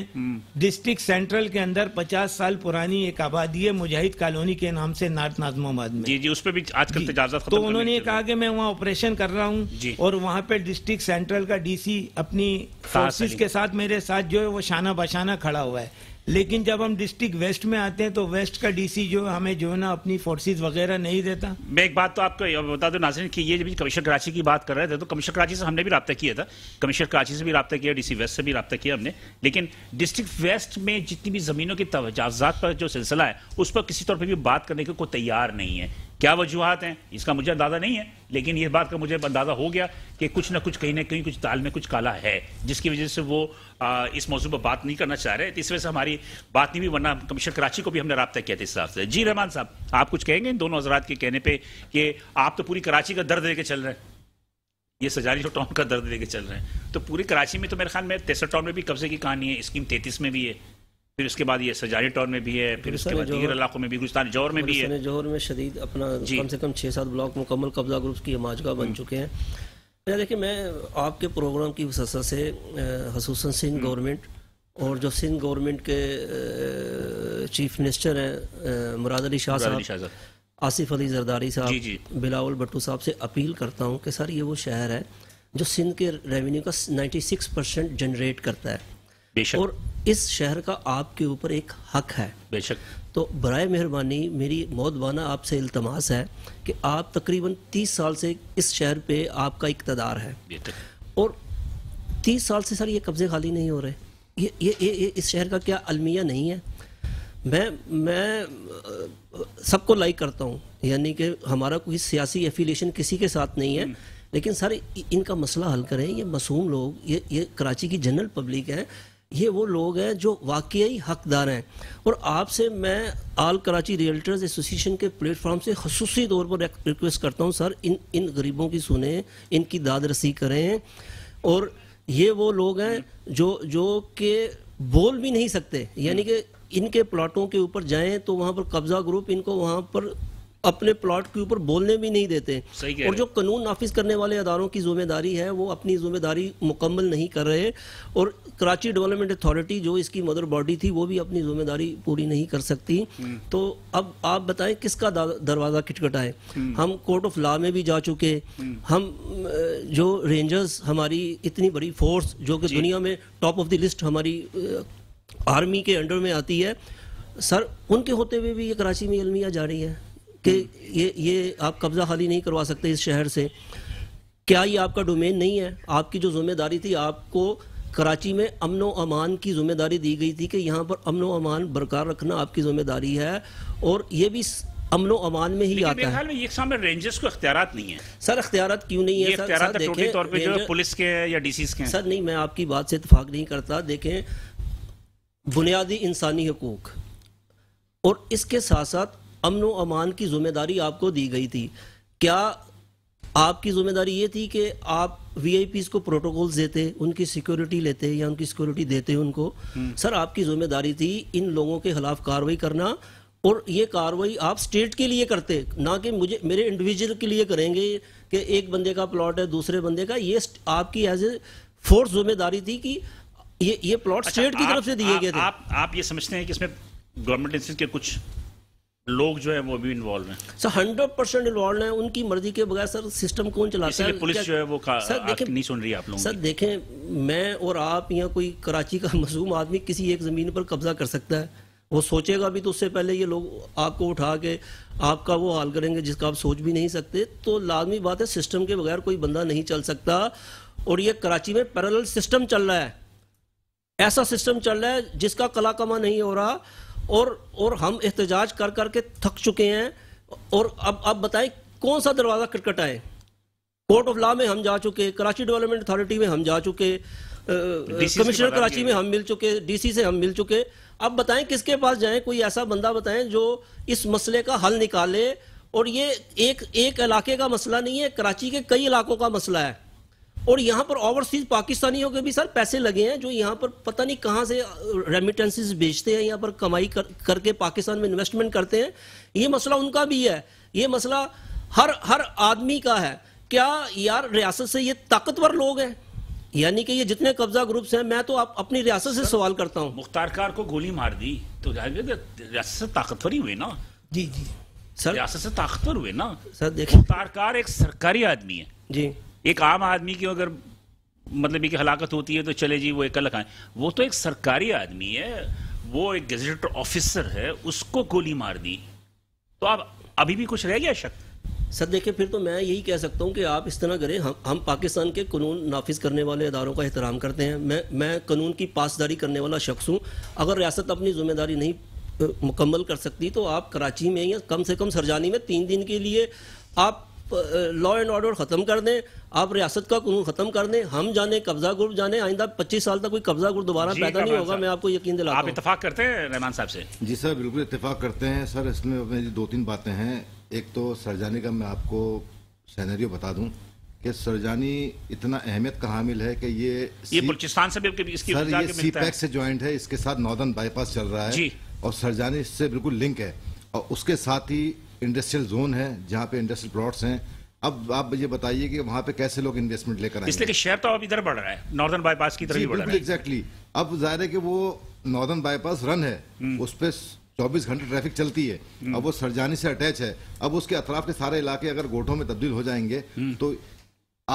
डिस्ट्रिक्ट हम्म। सेंट्रल के अंदर 50 साल पुरानी एक आबादी है मुजाहिद कॉलोनी के नाम से नार्थ नाजमाबाद में जी जी उस पर भी आजकल तो उन्होंने कहा कि मैं वहाँ ऑपरेशन कर रहा हूँ और वहाँ पे डिस्ट्रिक्ट सेंट्रल का डीसी अपनी फोर्सेस के साथ मेरे साथ जो है वो शाना बशाना खड़ा हुआ है लेकिन जब हम डिस्ट्रिक्ट वेस्ट में आते हैं तो वेस्ट का डीसी जो हमें जो है ना अपनी फोर्सेस वगैरह नहीं देता मैं एक बात तो आपको बता दूं नाजरन कि ये जब कमिश्नर कराची की बात कर रहे थे तो कमिश्नर कराची से हमने भी रबा किया था कमिश्नर कराची से भी रबा किया डीसी वेस्ट से भी रबा किया हमने लेकिन डिस्ट्रिक्ट वेस्ट में जितनी भी ज़मीनों की तवजात पर जो सिलसिला है उस पर किसी तौर पर भी बात करने को तैयार नहीं है क्या वजूहत हैं इसका मुझे अंदाज़ा नहीं है लेकिन ये बात का मुझे अंदाज़ा हो गया कि कुछ ना कुछ कहीं ना कहीं कुछ ताल में कुछ काला है जिसकी वजह से वो आ, इस मौजू पर बात नहीं करना चाह रहे इस वजह से हमारी बात नहीं भी वरना कमिश्नर कराची को भी हमने रबता किया था इस हिसाब से जी रहमान साहब आप कुछ कहेंगे इन दोनों हजरात के कहने पर कि आप तो पूरी कराची का दर्द लेके चल रहे हैं ये सजारी जो टाउन का दर्द लेके चल रहे हैं तो पूरी कराची में तो मेरे ख्याल में तेसर टाउन में भी कब्जे की कहानी है स्कीम तैतीस में भी है फिर उसके बाद ये सजारी टॉर में भी है फिर उसके बाद दीगर इलाकों में भी गुजस्तान जौहर में भी है जौहर में शदीद अपना कम से कम छः सात ब्लॉक मुकम्मल कब्जा ग्रुप की माजगा बन हम्म। चुके हैं देखिए मैं आपके प्रोग्राम की वसत से खसूस सिंध हम्म। गवर्नमेंट और जो सिंध गवर्नमेंट के चीफ मिनिस्टर हैं मुराद अली शाह साहब आसिफ अली जरदारी साहब बिलावल भट्टू साहब से अपील करता हूं कि सर ये वो शहर है जो सिंध के रेवेन्यू का 96 परसेंट जनरेट करता है और इस शहर का आपके ऊपर एक हक है बेशक तो बर मेहरबानी मेरी मौतबाना आपसे इल्तमास है कि आप तकरीबन तीस साल से इस शहर पे आपका इकतदार है और तीस साल से सर ये कब्ज़े खाली नहीं हो रहे ये ये ये, ये इस शहर का क्या अलमिया नहीं है मैं मैं सबको लाइक करता हूँ यानी कि हमारा कोई सियासी एफिलेशन किसी के साथ नहीं है हम्म। लेकिन सर इनका मसला हल करें ये मासूम लोग ये ये कराची की जनरल पब्लिक है ये वो लोग हैं जो वाकई हकदार हैं और आपसे मैं आल कराची रियल्टर्स एसोसिएशन के प्लेटफॉर्म से खसूसी तौर पर रिक्वेस्ट करता हूँ सर इन इन गरीबों की सुने इनकी दाद रसी करें और ये वो लोग हैं जो जो के बोल भी नहीं सकते यानी कि इनके प्लाटों के ऊपर जाएं तो वहाँ पर कब्जा ग्रुप इनको वहाँ पर अपने प्लॉट के ऊपर बोलने भी नहीं देते और जो कानून नाफिज करने वाले अदारों की जिम्मेदारी है वो अपनी जिम्मेदारी मुकम्मल नहीं कर रहे और कराची डेवलपमेंट अथॉरिटी जो इसकी मदर बॉडी थी वो भी अपनी जिम्मेदारी पूरी नहीं कर सकती हम्म। तो अब आप बताएं किसका दरवाज़ा खिटखटाए हम्म। हम कोर्ट ऑफ लॉ में भी जा चुके हम्म। हम जो रेंजर्स हमारी इतनी बड़ी फोर्स जो कि दुनिया में टॉप ऑफ द लिस्ट हमारी आर्मी के अंडर में आती है सर उनके होते हुए भी ये कराची में अलमिया जा रही है कि ये ये आप कब्ज़ा खाली नहीं करवा सकते इस शहर से क्या ये आपका डोमेन नहीं है आपकी जो जिम्मेदारी थी आपको कराची में अमन व अमान की जिम्मेदारी दी गई थी कि यहाँ पर अमन व अमान बरकरार रखना आपकी जिम्मेदारी है और ये भी अमन अमान में ही आता है में ये सामने रेंजर्स को अख्तियारत नहीं है सर अख्तियार क्यों नहीं है सर, देखें तौर पे जो पुलिस के हैं या डीसीज के सर नहीं मैं आपकी बात से इतफाक नहीं करता देखें बुनियादी इंसानी हकूक और इसके साथ साथ अमन व अमान की जिम्मेदारी आपको दी गई थी क्या आपकी जिम्मेदारी ये थी कि आप वीआईपीस को प्रोटोकॉल्स देते उनकी सिक्योरिटी लेते या उनकी सिक्योरिटी देते उनको हम्म। सर आपकी जिम्मेदारी थी इन लोगों के खिलाफ कार्रवाई करना और ये कार्रवाई आप स्टेट के लिए करते ना कि मुझे मेरे इंडिविजुअल के लिए करेंगे कि एक बंदे का प्लॉट है दूसरे बंदे का ये आपकी एज ए फोर्स जिम्मेदारी थी कि ये ये प्लॉट अच्छा, स्टेट की तरफ से दिए गए थे आप आप ये समझते हैं कि इसमें गवर्नमेंट के कुछ लोग जो है वो भी इन्वॉल्व हैं सर हंड्रेड परसेंट इन्वॉल्व हैं उनकी मर्जी के बगैर सर सिस्टम कौन चलाता है पुलिस जो है वो सर देखें नहीं सुन रही आप लोग सर देखें मैं और आप या कोई कराची का मजूम आदमी किसी एक ज़मीन पर कब्जा कर सकता है वो सोचेगा भी तो उससे पहले ये लोग आपको उठा के आपका वो हाल करेंगे जिसका आप सोच भी नहीं सकते तो लाजमी बात है सिस्टम के बगैर कोई बंदा नहीं चल सकता और ये कराची में पैरल सिस्टम चल रहा है ऐसा सिस्टम चल रहा है जिसका कला कमा नहीं हो रहा और और हम एहतजाज कर करके थक चुके हैं और अब अब बताएं कौन सा दरवाज़ा आए कोर्ट ऑफ लॉ में हम जा चुके कराची डेवलपमेंट अथॉरिटी में हम जा चुके कमिश्नर कराची में हम मिल चुके डीसी से हम मिल चुके अब बताएं किसके पास जाएं कोई ऐसा बंदा बताएं जो इस मसले का हल निकाले और ये एक एक इलाके का मसला नहीं है कराची के कई इलाकों का मसला है और यहाँ पर ओवरसीज पाकिस्तानियों के भी सर पैसे लगे हैं जो यहाँ पर पता नहीं कहाँ से रेमिटेंसेस भेजते हैं यहाँ पर कमाई कर, करके पाकिस्तान में इन्वेस्टमेंट करते हैं ये मसला उनका भी है ये मसला हर हर आदमी का है क्या यार रियासत से ये ताकतवर लोग हैं यानी कि ये जितने कब्जा ग्रुप्स हैं मैं तो आप अपनी रियासत से सवाल करता हूँ मुख्तार कार को गोली मार दी तो रियासत से ताकतवर ही हुए ना जी जी सर रियासत से ताकतवर हुए ना सर देखिए मुख्तार कार एक सरकारी आदमी है जी एक आम आदमी की अगर मतलब ये हलाकत होती है तो चले जी वो एक अलग आए वो तो एक सरकारी आदमी है वो एक गजट ऑफिसर है उसको गोली मार दी तो आप अभी भी कुछ रह गया शक सर देखिए फिर तो मैं यही कह सकता हूँ कि आप इस तरह करें हम हम पाकिस्तान के कानून नाफिज करने वाले इदारों का एहतराम करते हैं मैं मैं कानून की पासदारी करने वाला शख्स हूँ अगर रियासत अपनी जिम्मेदारी नहीं मुकम्मल कर सकती तो आप कराची में या कम से कम सरजानी में तीन दिन के लिए आप लॉ एंड ऑर्डर ख़त्म कर दें आप रियासत का कानून खत्म कर दें हम जाने कब्जा ग्रुप जाने आइंदा पच्चीस साल तक कोई कब्जा ग्रुप दोबारा पैदा नहीं होगा मैं आपको यकीन दिला आप इतफाक करते हैं रहमान साहब से जी सर बिल्कुल इतफाक करते हैं सर इसमें मेरी दो तीन बातें हैं एक तो सरजानी का मैं आपको सैनरियो बता दूं कि सरजानी इतना अहमियत का हामिल है कि ये ये बलूचिस्तान से भी इसकी सर ये सी पैक से ज्वाइंट है इसके साथ नॉर्दर्न बाईपास चल रहा है और सरजानी इससे बिल्कुल लिंक है और उसके साथ ही इंडस्ट्रियल जोन है जहाँ पे इंडस्ट्रियल प्लॉट्स हैं अब आप ये बताइए कि वहां पे कैसे लोग इन्वेस्टमेंट लेकर आए इसलिए कि शेयर तो अब इधर बढ़ रहा है नॉर्दर्न बाईपास की तरफ बढ़ रहा है एग्जैक्टली अब जाहिर है कि वो नॉर्दर्न बाईपास रन है हम्म। उस पर चौबीस घंटे ट्रैफिक चलती है हम्म। अब वो सरजानी से अटैच है अब उसके अतराफ के सारे इलाके अगर गोठों में तब्दील हो जाएंगे हम्म। तो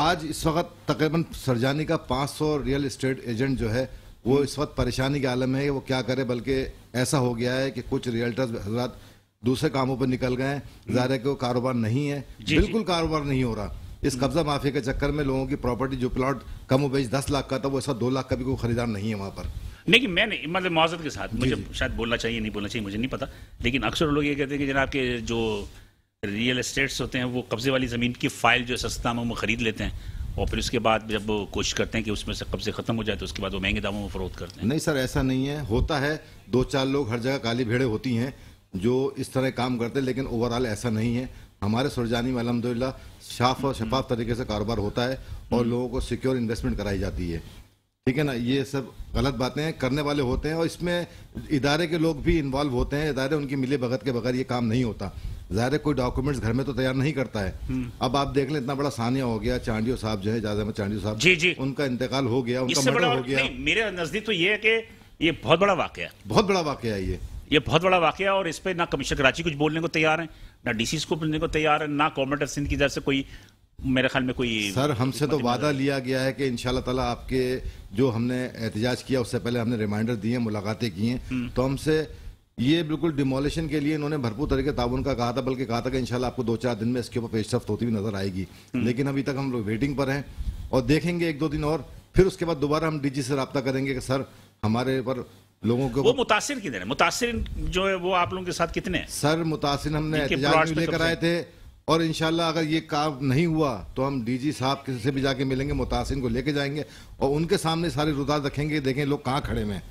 आज इस वक्त तकरीबन सरजानी का 500 रियल इस्टेट एजेंट जो है वो इस वक्त परेशानी के आलम है वो क्या करे बल्कि ऐसा हो गया है कि कुछ रियल्टर्स हजरात दूसरे कामों पर निकल गए हम्म। ज़ाहिर है कि वो कारोबार नहीं है बिल्कुल कारोबार नहीं हो रहा इस कब्जा हम्म। माफिया के चक्कर में लोगों की प्रॉपर्टी जो प्लॉट कम हो बेच दस लाख का था वो ऐसा दो लाख का भी कोई खरीदार नहीं है वहाँ पर लेकिन मैं नहीं मतलब मुआजत के साथ मुझे शायद बोलना चाहिए नहीं बोलना चाहिए मुझे नहीं पता लेकिन अक्सर लोग ये कहते हैं कि जनाब के जो रियल इस्टेट्स होते हैं वो कब्जे वाली ज़मीन की फ़ाइल जो सस्ता में वो खरीद लेते हैं और फिर उसके बाद जब कोशिश करते हैं कि उसमें से कब्जे खत्म हो जाए तो उसके बाद वो महंगे दामों में फरोख्त करते हैं नहीं सर ऐसा नहीं है होता है दो चार लोग हर जगह काली भेड़े होती हैं जो इस तरह काम करते हैं लेकिन ओवरऑल ऐसा नहीं है हमारे सुरजानी में अलहमदिल्ला साफ और शफाफ तरीके से कारोबार होता है और लोगों को सिक्योर इन्वेस्टमेंट कराई जाती है ठीक है ना ये सब गलत बातें हैं करने वाले होते हैं और इसमें इदारे के लोग भी इन्वॉल्व होते हैं इदारे उनकी मिले भगत के बगैर ये काम नहीं होता ज़ाहिर कोई डॉक्यूमेंट्स घर में तो तैयार नहीं करता है हम्म। अब आप देख लें इतना बड़ा सानिया हो गया चांडियो साहब जो है जादा में चांडियो साहब जी जी उनका इंतकाल हो गया उनका मर्डर हो गया मेरे नज़दीक तो ये है कि ये बहुत बड़ा वाक्य है बहुत बड़ा वाक्य है ये ये बहुत बड़ा वाक्य है और इस पर ना कमिश्नर कराची कुछ बोलने को तैयार है ना डीसी को बोलने को तैयार है ना गवर्नमेंट ऑफ सिंध की तरफ से कोई मेरे ख्याल में कोई सर हमसे तो वादा लिया गया है कि इन ताला आपके जो हमने एहतजाज किया उससे पहले हमने रिमाइंडर दिए मुलाकातें की हैं हम्म। तो हमसे ये बिल्कुल डिमोलिशन के लिए इन्होंने भरपूर तरीके ताउन का कहा था बल्कि कहा था कि इंशाल्लाह आपको दो चार दिन में इसके ऊपर पेशरफ होती हुई नजर आएगी हम्म। लेकिन अभी तक हम लोग वेटिंग पर हैं और देखेंगे एक दो दिन और फिर उसके बाद दोबारा हम डीजी से रबता करेंगे कि सर हमारे ऊपर लोगों को वो मुतासर कितने हैं मुतासर जो है वो आप लोगों के साथ कितने हैं सर मुतासर हमने लेकर आए थे और इनशाला अगर ये काम नहीं हुआ तो हम डीजी साहब किसी से भी जाके मिलेंगे मुतासिन को लेके जाएंगे और उनके सामने सारे रुदा रखेंगे देखें लोग कहाँ खड़े हैं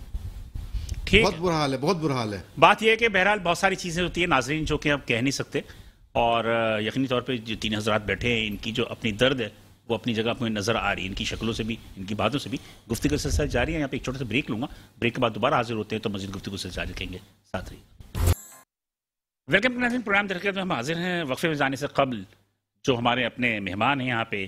ठीक बहुत बुरा हाल है बहुत बुरा हाल है बात यह है कि बहरहाल बहुत सारी चीज़ें होती है नाजरीन जो कि हम कह नहीं सकते और यकीनी तौर पर जो तीन हजरात बैठे हैं इनकी जो अपनी दर्द है वो अपनी जगह अपनी नज़र आ रही है इनकी शक्लों से भी इनकी बातों से भी गुफ्तगु का सिलसिला जारी है यहाँ पे एक छोटा सा ब्रेक लूंगा ब्रेक के बाद दोबारा हाजिर होते हैं तो मजीद गुफ्तु से जारी रखेंगे साथ ही वेलकम नाजन प्रोग्राम दरकत में हम हाजिर हैं वक्फे में जाने से कबल जो हमारे अपने मेहमान हैं यहाँ पे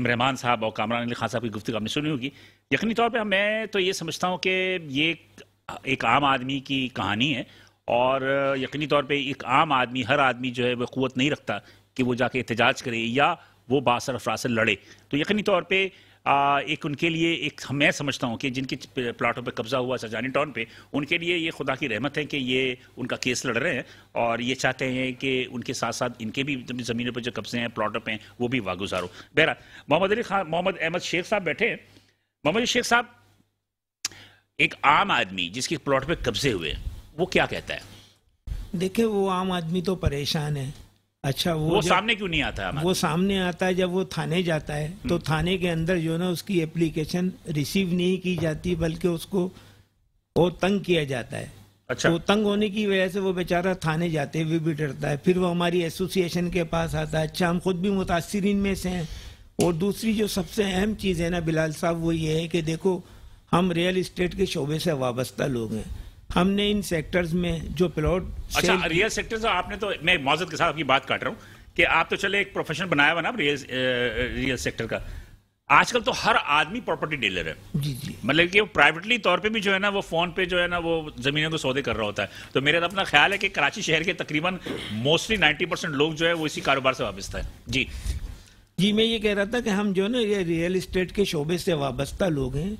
एम रहमान साहब और कामरान अली खान साहब की गुफ्तु आपने सुनी होगी यकनी तौर पर मैं तो ये समझता हूँ कि ये एक आम आदमी की कहानी है और यकीनी तौर पे एक आम आदमी हर आदमी जो है वह क़वत नहीं रखता कि वो जाके एहतजाज करे या वो बासर अफरा से लड़े तो यकीनी तौर पर एक उनके लिए एक मैं समझता हूँ कि जिनके प्लाटों पर कब्जा हुआ सजानी टाउन पर उनके लिए ये खुदा की रहमत है कि ये उनका केस लड़ रहे हैं और ये चाहते हैं कि उनके साथ साथ इनके भी ज़मीनों पर जो कब्जे हैं प्लाटों पर हैं वो भी वागुजार हो बहरा मोहम्मद अली खान मोहम्मद अहमद शेख साहब बैठे हैं मोहम्मद शेख साहब एक आम आदमी जिसके प्लाट पर कब्जे हुए वो क्या कहता है देखिए वो आम आदमी तो परेशान है अच्छा वो, वो सामने क्यों नहीं आता है वो सामने आता है जब वो थाने जाता है तो हम्म। थाने के अंदर जो ना उसकी एप्लीकेशन रिसीव नहीं की जाती बल्कि उसको वो तंग किया जाता है अच्छा वो तो तंग होने की वजह से वो बेचारा थाने जाते हुए भी डरता है फिर वो हमारी एसोसिएशन के पास आता है अच्छा हम खुद भी मुतासरीन में से हैं और दूसरी जो सबसे अहम चीज़ है ना बिलाल साहब वो ये है कि देखो हम रियल इस्टेट के शोबे से वाबस्ता लोग हैं हमने इन सेक्टर्स में जो प्लॉट अच्छा रियल सेक्टर आपने तो मैं मौजूद के साथ आपकी बात काट रहा हूँ कि आप तो चले एक प्रोफेशन बनाया हुआ ना रियल रियल सेक्टर का आजकल तो हर आदमी प्रॉपर्टी डीलर है जी जी मतलब कि वो प्राइवेटली तौर पे भी जो है ना वो फोन पे जो है ना वो जमीनों को सौदे कर रहा होता है तो मेरा अपना ख्याल है कि कराची शहर के तकरीबन मोस्टली 90 परसेंट लोग जो है वो इसी कारोबार से वाबस्ता है जी जी मैं ये कह रहा था कि हम जो है ना ये रियल इस्टेट के शोबे से वाबस्ता लोग हैं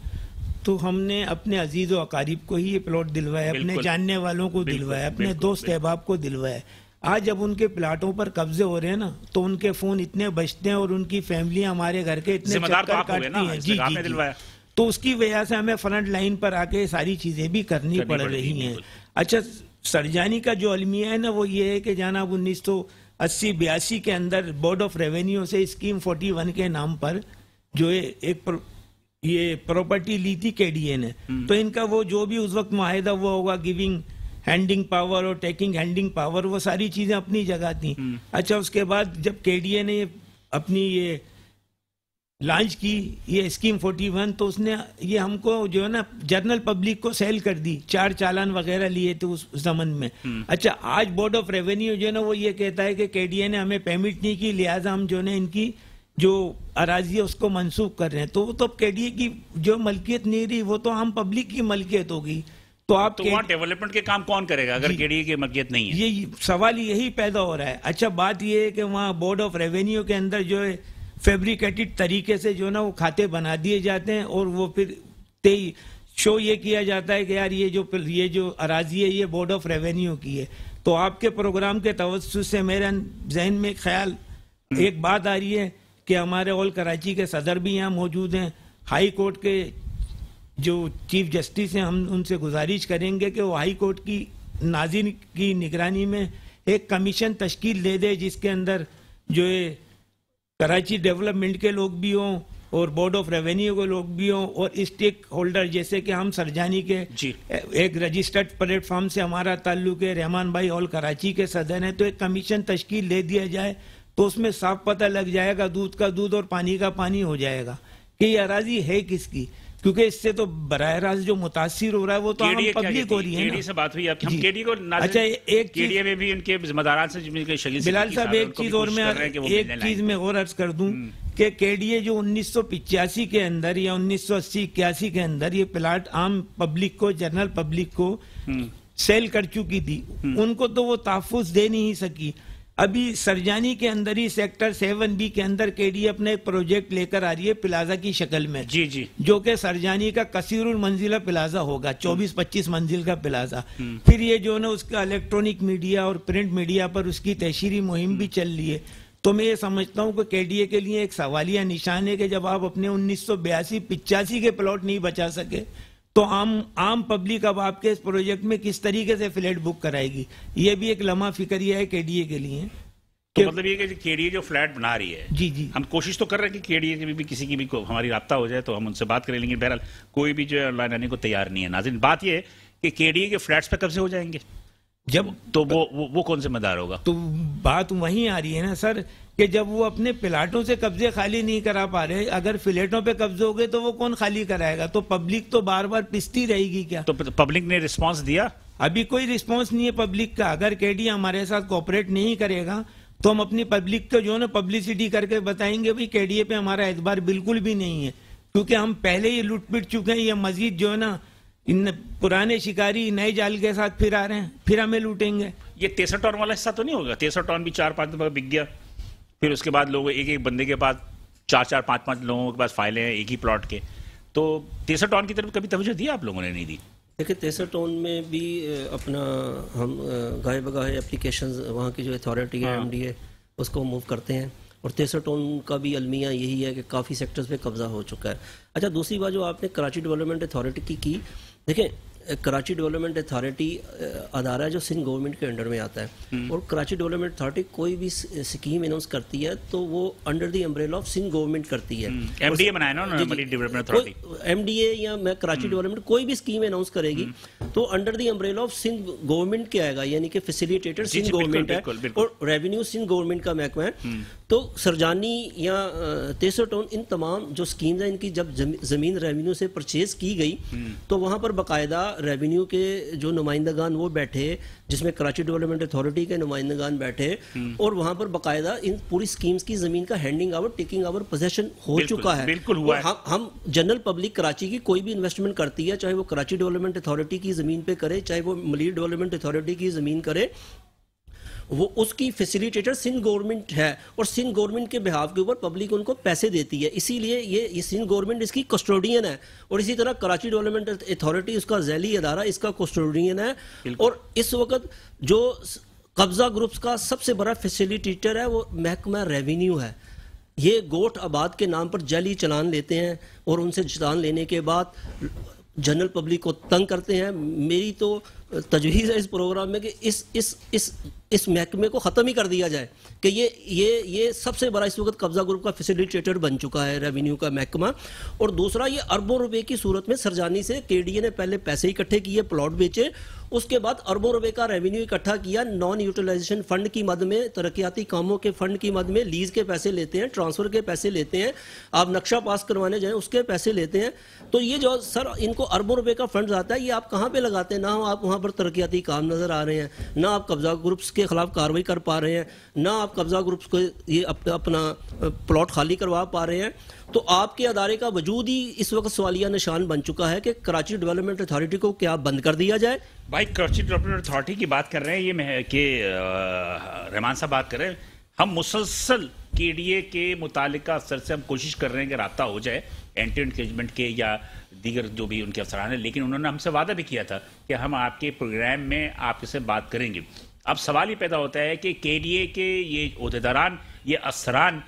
तो हमने अपने अजीज़ व अकारीब को ही ये प्लॉट दिलवाया अपने जानने वालों को दिलवाया अपने दोस्त अहबाब को दिलवाया आज जब उनके प्लाटों पर कब्जे हो रहे हैं ना तो उनके फोन इतने बचते हैं और उनकी फैमिली हमारे घर के इतने तो काटती है जी जी, तो उसकी वजह से हमें फ्रंट लाइन पर आके सारी चीजें भी करनी पड़ रही हैं अच्छा सरजानी का जो अलमिया है ना वो ये है कि जाना उन्नीस सौ अस्सी बयासी के अंदर बोर्ड ऑफ रेवेन्यू से स्कीम 41 के नाम पर जो एक ये प्रॉपर्टी ली थी केडीए ने हम्म। तो इनका वो जो भी उस वक्त माहिदा हुआ होगा गिविंग हैंडिंग पावर और टेकिंग हैंडिंग पावर वो सारी चीजें अपनी जगह थी हम्म। अच्छा उसके बाद जब केडीए ने अपनी ये लॉन्च की ये स्कीम 41 तो उसने ये हमको जो है ना जनरल पब्लिक को सेल कर दी चार चालान वगैरह लिए थे उस जमन में हम्म। अच्छा आज बोर्ड ऑफ रेवेन्यू जो है ना वो ये कहता है कि केडीए ने हमें पेमेंट नहीं की लिहाजा हम जो है इनकी जो अराजी है उसको मंसूख कर रहे हैं तो वो तो कह दिए की जो मलकियत नहीं रही वो तो आम पब्लिक की मलकियत होगी तो आप तो वहाँ डेवलपमेंट के काम कौन करेगा अगर केडीए की मलकियत नहीं है ये सवाल यही पैदा हो रहा है अच्छा बात ये है कि वहाँ बोर्ड ऑफ रेवेन्यू के अंदर जो है फेब्रिकेटेड तरीके से जो ना वो खाते बना दिए जाते हैं और वो फिर तेई शो ये किया जाता है कि यार ये जो ये जो अराजी है ये बोर्ड ऑफ रेवेन्यू की है तो आपके प्रोग्राम के तवस्त से मेरे जहन में ख्याल हम्म। एक बात आ रही है कि हमारे ऑल कराची के सदर भी यहाँ मौजूद हैं हाई कोर्ट के जो चीफ जस्टिस हैं हम उनसे गुजारिश करेंगे कि वो हाई कोर्ट की नाजिन की निगरानी में एक कमीशन तश्कील दे दे जिसके अंदर जो है कराची डेवलपमेंट के लोग भी हों और बोर्ड ऑफ रेवेन्यू के लोग भी हों और स्टेक होल्डर जैसे कि हम सरजानी के एक रजिस्टर्ड प्लेटफॉर्म से हमारा ताल्लुक है रहमान भाई ऑल कराची के सदन है तो एक कमीशन तश्कील दे दिया जाए तो उसमें साफ पता लग जाएगा दूध का दूध और पानी का पानी हो जाएगा कि ये अराजी है किसकी क्योंकि इससे तो बरह रास्त जो मुतासर हो रहा है वो तो पब्लिक हो रही है केडी से बात हुई अब हम केडी को अच्छा एक केडीए में भी उनके जिम्मेदारान से बिलाल साहब एक चीज और मैं एक चीज में और अर्ज कर दूं हम्म। कि केडीए जो उन्नीस के अंदर या उन्नीस सौ के अंदर ये प्लाट आम पब्लिक को जनरल पब्लिक को हम्म। सेल कर चुकी थी हम्म। उनको तो वो तहफुज दे नहीं सकी अभी सरजानी के अंदर ही सेक्टर सेवन बी के अंदर के केडीएफ ने एक प्रोजेक्ट लेकर आ रही है प्लाजा की शक्ल में जी जी जो कि सरजानी का कसीर मंजिला प्लाजा होगा 24-25 हम्म। मंजिल का प्लाजा हम्म। फिर ये जो ना उसका इलेक्ट्रॉनिक मीडिया और प्रिंट मीडिया पर उसकी तहशीरी मुहिम भी हम्म। चल रही है तो मैं ये समझता हूँ कि ए के लिए एक सवालिया निशान है कि जब आप अपने उन्नीस सौ के प्लॉट नहीं बचा सके तो आम आम पब्लिक अब आपके इस प्रोजेक्ट में किस तरीके से फ्लैट बुक कराएगी ये भी एक लम्हा फिक्रिया है के डी ए के लिए तो मतलब ये कि केडीए जो फ्लैट बना रही है जी जी हम कोशिश तो कर रहे हैं कि केडीए के भी, भी किसी की भी को, हमारी रब्ता हो जाए तो हम उनसे बात करें लेकिन बहरहाल कोई भी जो है ऑनलाइन आने को तैयार नहीं है नाजिन बात ये कि केडीए के फ्लैट्स पर कब्जे हो जाएंगे जब तो वो वो, वो कौन जिम्मेदार होगा तो बात वहीं आ रही है ना सर कि जब वो अपने प्लाटों से कब्जे खाली नहीं करा पा रहे अगर फ्लैटों पे कब्जे हो गए तो वो कौन खाली कराएगा तो पब्लिक तो बार बार पिसती रहेगी क्या तो पब्लिक ने रिस्पांस दिया अभी कोई रिस्पांस नहीं है पब्लिक का अगर केडी हमारे साथ कोऑपरेट नहीं करेगा तो हम अपनी पब्लिक को जो है ना पब्लिसिटी करके बताएंगे भाई केडीए पे हमारा एतबार बिल्कुल भी नहीं है क्योंकि हम पहले ही लुट पिट चुके हैं ये मजीद जो है ना इन पुराने शिकारी नए जाल के साथ फिर आ रहे हैं फिर हमें लूटेंगे ये तेसठ टॉन वाला हिस्सा तो नहीं होगा तेसठ टॉन भी चार पाँच दफा बिक गया फिर उसके बाद लोग एक एक बंदे के पास चार चार पाँच पाँच लोगों के पास फाइलें हैं एक ही प्लॉट के तो तेसठ टॉन की तरफ कभी तवज्जो दी आप लोगों ने नहीं दी देखिए तेसर टाउन में भी अपना हम गाय बगाहे एप्लीकेशन वहाँ की जो अथॉरिटी है एम डी ए उसको मूव करते हैं और तेसर टोन का भी अलमिया यही है कि काफ़ी सेक्टर्स पे कब्जा हो चुका है अच्छा दूसरी बात जो आपने कराची डेवलपमेंट अथॉरिटी की, की देखें कराची डेवलपमेंट अथॉरिटी अदारा है जो सिंध गवर्नमेंट के अंडर में आता है हम्म। और कराची डेवलपमेंट अथॉरिटी कोई भी स्कीम अनाउंस करती है तो वो under the umbrella of Sindh government करती है एमडीए हम्म। बनाया ना डेवलपमेंट एमडीए या मैं कराची डेवलपमेंट हम्म। कोई भी स्कीम अनाउंस करेगी तो under the umbrella of Sindh government के आएगा यानी कि फैसिलिटेटर सिंध गवर्नमेंट है और रेवेन्यू सिंध गवर्नमेंट का महकमा है तो सरजानी या तेसर टोन इन तमाम जो स्कीम्स हैं इनकी जब ज़मीन रेवेन्यू से परचेज़ की गई हम्म। तो वहाँ पर बाकायदा रेवेन्यू के जो नुमाइंदगान वो बैठे जिसमें कराची डेवलपमेंट अथॉरिटी के नुमाइंदगान बैठे हम्म। और वहाँ पर बाकायदा इन पूरी स्कीम्स की ज़मीन का handing over taking over possession हो चुका है बिल्कुल हुआ है। हम, हम जनरल पब्लिक कराची की कोई भी इन्वेस्टमेंट करती है चाहे वो कराची डेवलपमेंट अथॉरिटी की ज़मीन पर करे चाहे वो मलिर डेवलपमेंट अथॉरिटी की ज़मीन करे वो उसकी फैसिलिटेटर सिंध गवर्नमेंट है और सिंध गवर्नमेंट के बिहाव के ऊपर पब्लिक उनको पैसे देती है इसीलिए ये, ये सिंध गवर्नमेंट इसकी कस्टोडियन है और इसी तरह कराची डेवलपमेंट अथॉरिटी उसका जैली अदारा इसका कस्टोडियन है और इस वक्त जो कब्जा ग्रुप्स का सबसे बड़ा फैसिलिटेटर है वो महकमा रेवेन्यू है ये गोट आबाद के नाम पर जैली चलान लेते हैं और उनसे चलान लेने के बाद जनरल पब्लिक को तंग करते हैं मेरी तो तजवीज़ है इस प्रोग्राम में कि इस इस इस इस महकमे को ख़त्म ही कर दिया जाए कि ये ये ये सबसे बड़ा इस वक्त कब्जा ग्रुप का फैसिलिटेटर बन चुका है रेवेन्यू का महकमा और दूसरा ये अरबों रुपए की सूरत में सरजानी से के ने पहले पैसे इकट्ठे किए प्लॉट बेचे उसके बाद अरबों रुपए का रेवेन्यू इकट्ठा किया नॉन यूटिलाइजेशन फंड की मद में तरक्याती कामों के फंड की मद में लीज के पैसे लेते हैं ट्रांसफर के पैसे लेते हैं आप नक्शा पास करवाने जाए उसके पैसे लेते हैं तो ये जो सर इनको अरबों रुपये का फंड आता है ये आप कहाँ पर लगाते हैं ना आप वहाँ पर तरक्याती काम नज़र आ रहे हैं ना आप कब्जा ग्रुप्स के खिलाफ कार्रवाई कर पा रहे हैं ना आप कब्जा ग्रुप्स को ये अपना प्लॉट खाली करवा पा रहे हैं तो आपके अदारे का वजूद ही इस वक्त सवालिया निशान बन चुका है कि कराची डेवलपमेंट अथॉरिटी को क्या बंद कर दिया जाए भाई कराची डेवलपमेंट अथॉरिटी की बात कर रहे हैं ये कि रहमान साहब बात कर रहे हैं हम मुसलसल के डी ए के मुतल अफसर से हम कोशिश कर रहे हैं कि रबता हो जाए एंटी इंकेजमेंट के या दीगर जो भी उनके अफसरान हैं लेकिन उन्होंने हमसे वादा भी किया था कि हम आपके प्रोग्राम में आपसे बात करेंगे अब सवाल ये पैदा होता है कि के डी ए के ये अहदेदारान ये अफसरान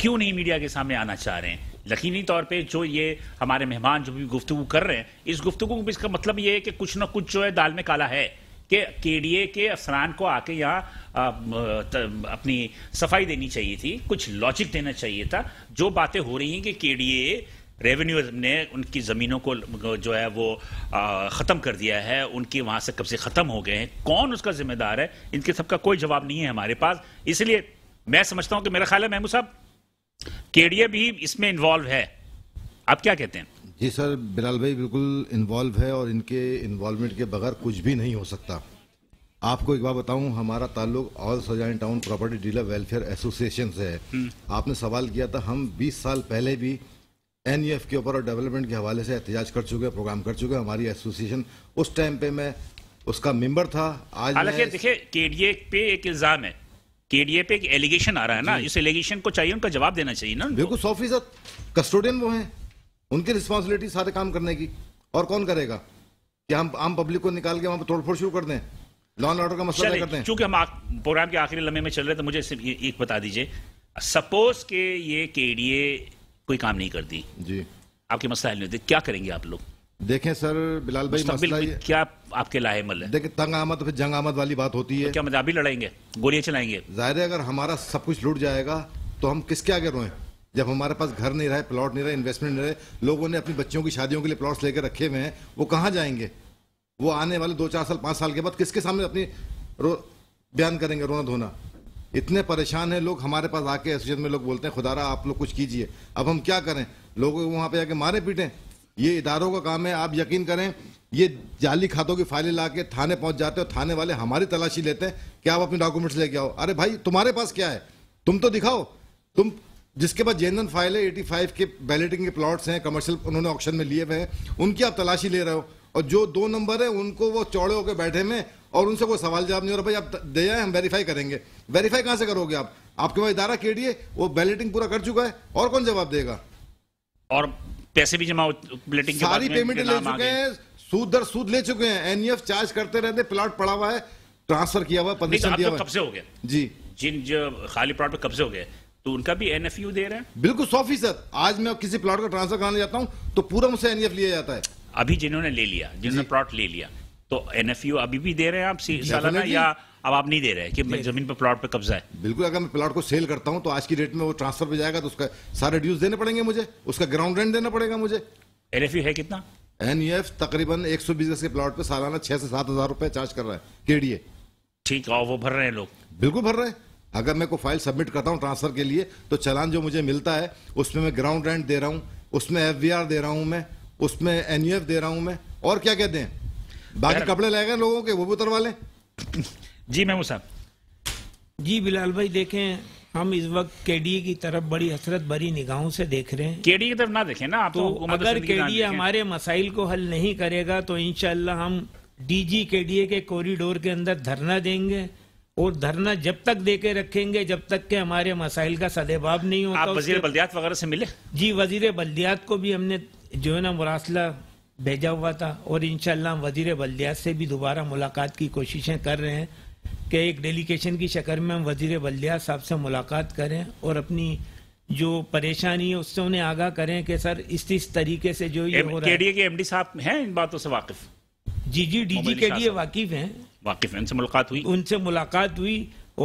क्यों नहीं मीडिया के सामने आना चाह रहे हैं यकीनी तौर पे जो ये हमारे मेहमान जो भी गुफ्तु कर रहे हैं इस गुफ्तु को इसका मतलब ये है कि कुछ ना कुछ जो है दाल में काला है कि केडीए के अफसरान को आके यहाँ अपनी सफाई देनी चाहिए थी कुछ लॉजिक देना चाहिए था जो बातें हो रही हैं कि केडीए रेवेन्यू ने उनकी ज़मीनों को जो है वो ख़त्म कर दिया है उनके वहाँ से कब्जे ख़त्म हो गए हैं कौन उसका जिम्मेदार है इनके सबका कोई जवाब नहीं है हमारे पास इसलिए मैं समझता हूँ कि मेरा ख्याल है महमूद साहब केडीए भी इसमें इन्वॉल्व है आप क्या कहते हैं जी सर बिलाल भाई बिल्कुल इन्वॉल्व है और इनके इन्वॉल्वमेंट के बगैर कुछ भी नहीं हो सकता आपको एक बार बताऊं हमारा ताल्लुक all Surjani town property dealer welfare association से है हम्म। आपने सवाल किया था हम 20 साल पहले भी एन के ऊपर और डेवलपमेंट के हवाले से एहतजाज कर चुके हैं प्रोग्राम कर चुके हैं हमारी एसोसिएशन उस टाइम पे मैं उसका मेंबर था आज हालांकि देखिए केडीए पे एक इल्ज़ाम है केडीए पे एक एलिगेशन आ रहा है ना इस एलिगेशन को चाहिए उनका जवाब देना चाहिए ना बिल्कुल सौ फीसद कस्टोडियन वो है उनकी रिस्पॉन्सिबिलिटी सारे काम करने की और कौन करेगा कि हम आम पब्लिक को निकाल के वहां पर तोड़फोड़ शुरू कर दें लॉ एंड ऑर्डर का मसला करते हैं चूंकि हम प्रोग्राम के आखिरी लम्बे में चल रहे तो मुझे सिर्फ एक बता दीजिए सपोज के ये केडीए कोई काम नहीं करती जी आपके मसला हल नहीं होते क्या करेंगे आप लोग देखें सर बिलाल भाई मसला क्या आपके मल है देखिए तंग आमद फिर जंग आमद वाली बात होती है तो क्या मतलब भी लड़ेंगे गोलियां चलाएंगे जाहिर है अगर हमारा सब कुछ लूट जाएगा तो हम किसके आगे रोए जब हमारे पास घर नहीं रहे प्लॉट नहीं रहे इन्वेस्टमेंट नहीं रहे लोगों ने अपनी बच्चियों की शादियों के लिए प्लॉट लेकर रखे हुए हैं वो कहाँ जाएंगे वो आने वाले दो चार साल पांच साल के बाद किसके सामने अपनी रो बयान करेंगे रोना धोना इतने परेशान हैं लोग हमारे पास आके एसोसिएशन में लोग बोलते हैं खुदारा आप लोग कुछ कीजिए अब हम क्या करें लोगों को वहाँ पे आके मारे पीटें ये इदारों का काम है आप यकीन करें ये जाली खातों की फाइलें ला के थाने पहुंच जाते हो थाने वाले हमारी तलाशी लेते हैं कि आप अपने डॉक्यूमेंट्स लेके आओ अरे भाई तुम्हारे पास क्या है तुम तो दिखाओ तुम जिसके पास जेनरल फाइल है एटी फाइव के बैलेटिंग के प्लॉट्स हैं कमर्शियल उन्होंने ऑप्शन में लिए हुए हैं उनकी आप तलाशी ले रहे हो और जो दो नंबर है उनको वो चौड़े होकर बैठे में और उनसे कोई सवाल जवाब नहीं हो रहा भाई आप दे जाए हम वेरीफाई करेंगे वेरीफाई कहाँ से करोगे आप आपके पास इदारा के वो बैलेटिंग पूरा कर चुका है और कौन जवाब देगा और पैसे भी जमा बुलेटिन सारी पेमेंट ले चुके हैं सूद दर सूद ले चुके हैं एनईएफ चार्ज e करते रहते प्लॉट पड़ा हुआ है ट्रांसफर किया हुआ है तो दिया कब से हो गया जी जिन जो खाली प्लॉट पर कब से हो गए तो उनका भी एनएफयू दे रहे हैं बिल्कुल सौ फीसद आज मैं किसी प्लॉट का ट्रांसफर कराने जाता हूँ तो पूरा मुझसे एनएफ e लिया जाता है अभी जिन्होंने ले लिया जिन्होंने प्लॉट ले लिया तो एनएफयू अभी भी दे रहे हैं आप सालाना या अब आप नहीं दे रहे कि जमीन पर प्लॉट पर कब्जा है बिल्कुल अगर मैं प्लॉट को सेल करता हूं तो आज की डेट में वो ट्रांसफर पर जाएगा तो उसका सारे ड्यूज देने पड़ेंगे मुझे उसका ग्राउंड रेंट देना पड़ेगा मुझे एल है कितना एन e तकरीबन एक सौ बीस के प्लॉट पर सालाना छह से सात हजार रुपए चार्ज कर रहा है केडीए ठीक है वो भर रहे हैं लोग बिल्कुल भर रहे हैं अगर मैं को फाइल सबमिट करता हूँ ट्रांसफर के लिए तो चलान जो मुझे मिलता है उसमें मैं ग्राउंड रेंट दे रहा हूँ उसमें एफ दे रहा हूँ मैं उसमें एन e दे रहा हूँ मैं और क्या कहते हैं बाकी कपड़े लगे लोगों के वो भी उतरवा लें जी मेमू साहब जी बिलाल भाई देखें हम इस वक्त केडी की तरफ बड़ी हसरत भरी निगाहों से देख रहे हैं डी की तरफ ना देखें ना आप तो, तो अगर केडीए हमारे मसाइल को हल नहीं करेगा तो इनशाला हम डीजी केडीए के कॉरिडोर के अंदर धरना देंगे और धरना जब तक दे के रखेंगे जब तक के हमारे मसाइल का सदेबाब नहीं होता आप वजीर बल्दियात वगैरह से मिले जी वजीर बल्दियात को भी हमने जो है ना मुरासला भेजा हुआ था और इनशाला हम वजीर बल्दियात से भी दोबारा मुलाकात की कोशिशें कर रहे हैं कि एक डेलीकेशन की शक्ल में हम वजीर बल्दिया साहब से मुलाकात करें और अपनी जो परेशानी है उससे उन्हें आगाह करें कि सर इस इस तरीके से जो ये हो रहा है के एमडी साहब हैं इन बातों से वाकिफ जी जी डी जी के लिए वाकिफ हैं वाकिफ हैं उनसे मुलाकात हुई उनसे मुलाकात हुई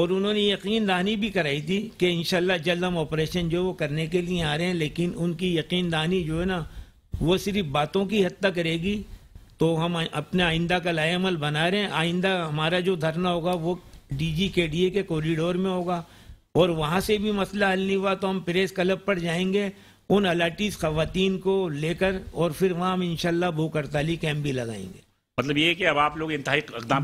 और उन्होंने यकीन दानी भी कराई थी कि इन जल्द हम ऑपरेशन जो वो करने के लिए आ रहे हैं लेकिन उनकी यकीन दानी जो है ना वो सिर्फ बातों की हद तक रहेगी तो हम अपने आइंदा का लाएमल बना रहे हैं आइंदा हमारा जो धरना होगा वो डीजी जी के कॉरिडोर में होगा और वहाँ से भी मसला हल नहीं हुआ तो हम प्रेस क्लब पर जाएंगे उन अलाटीज खातन को लेकर और फिर वहाँ हम इनशाला भूख हड़ताली कैम्प भी लगाएंगे मतलब ये कि अब आप लोग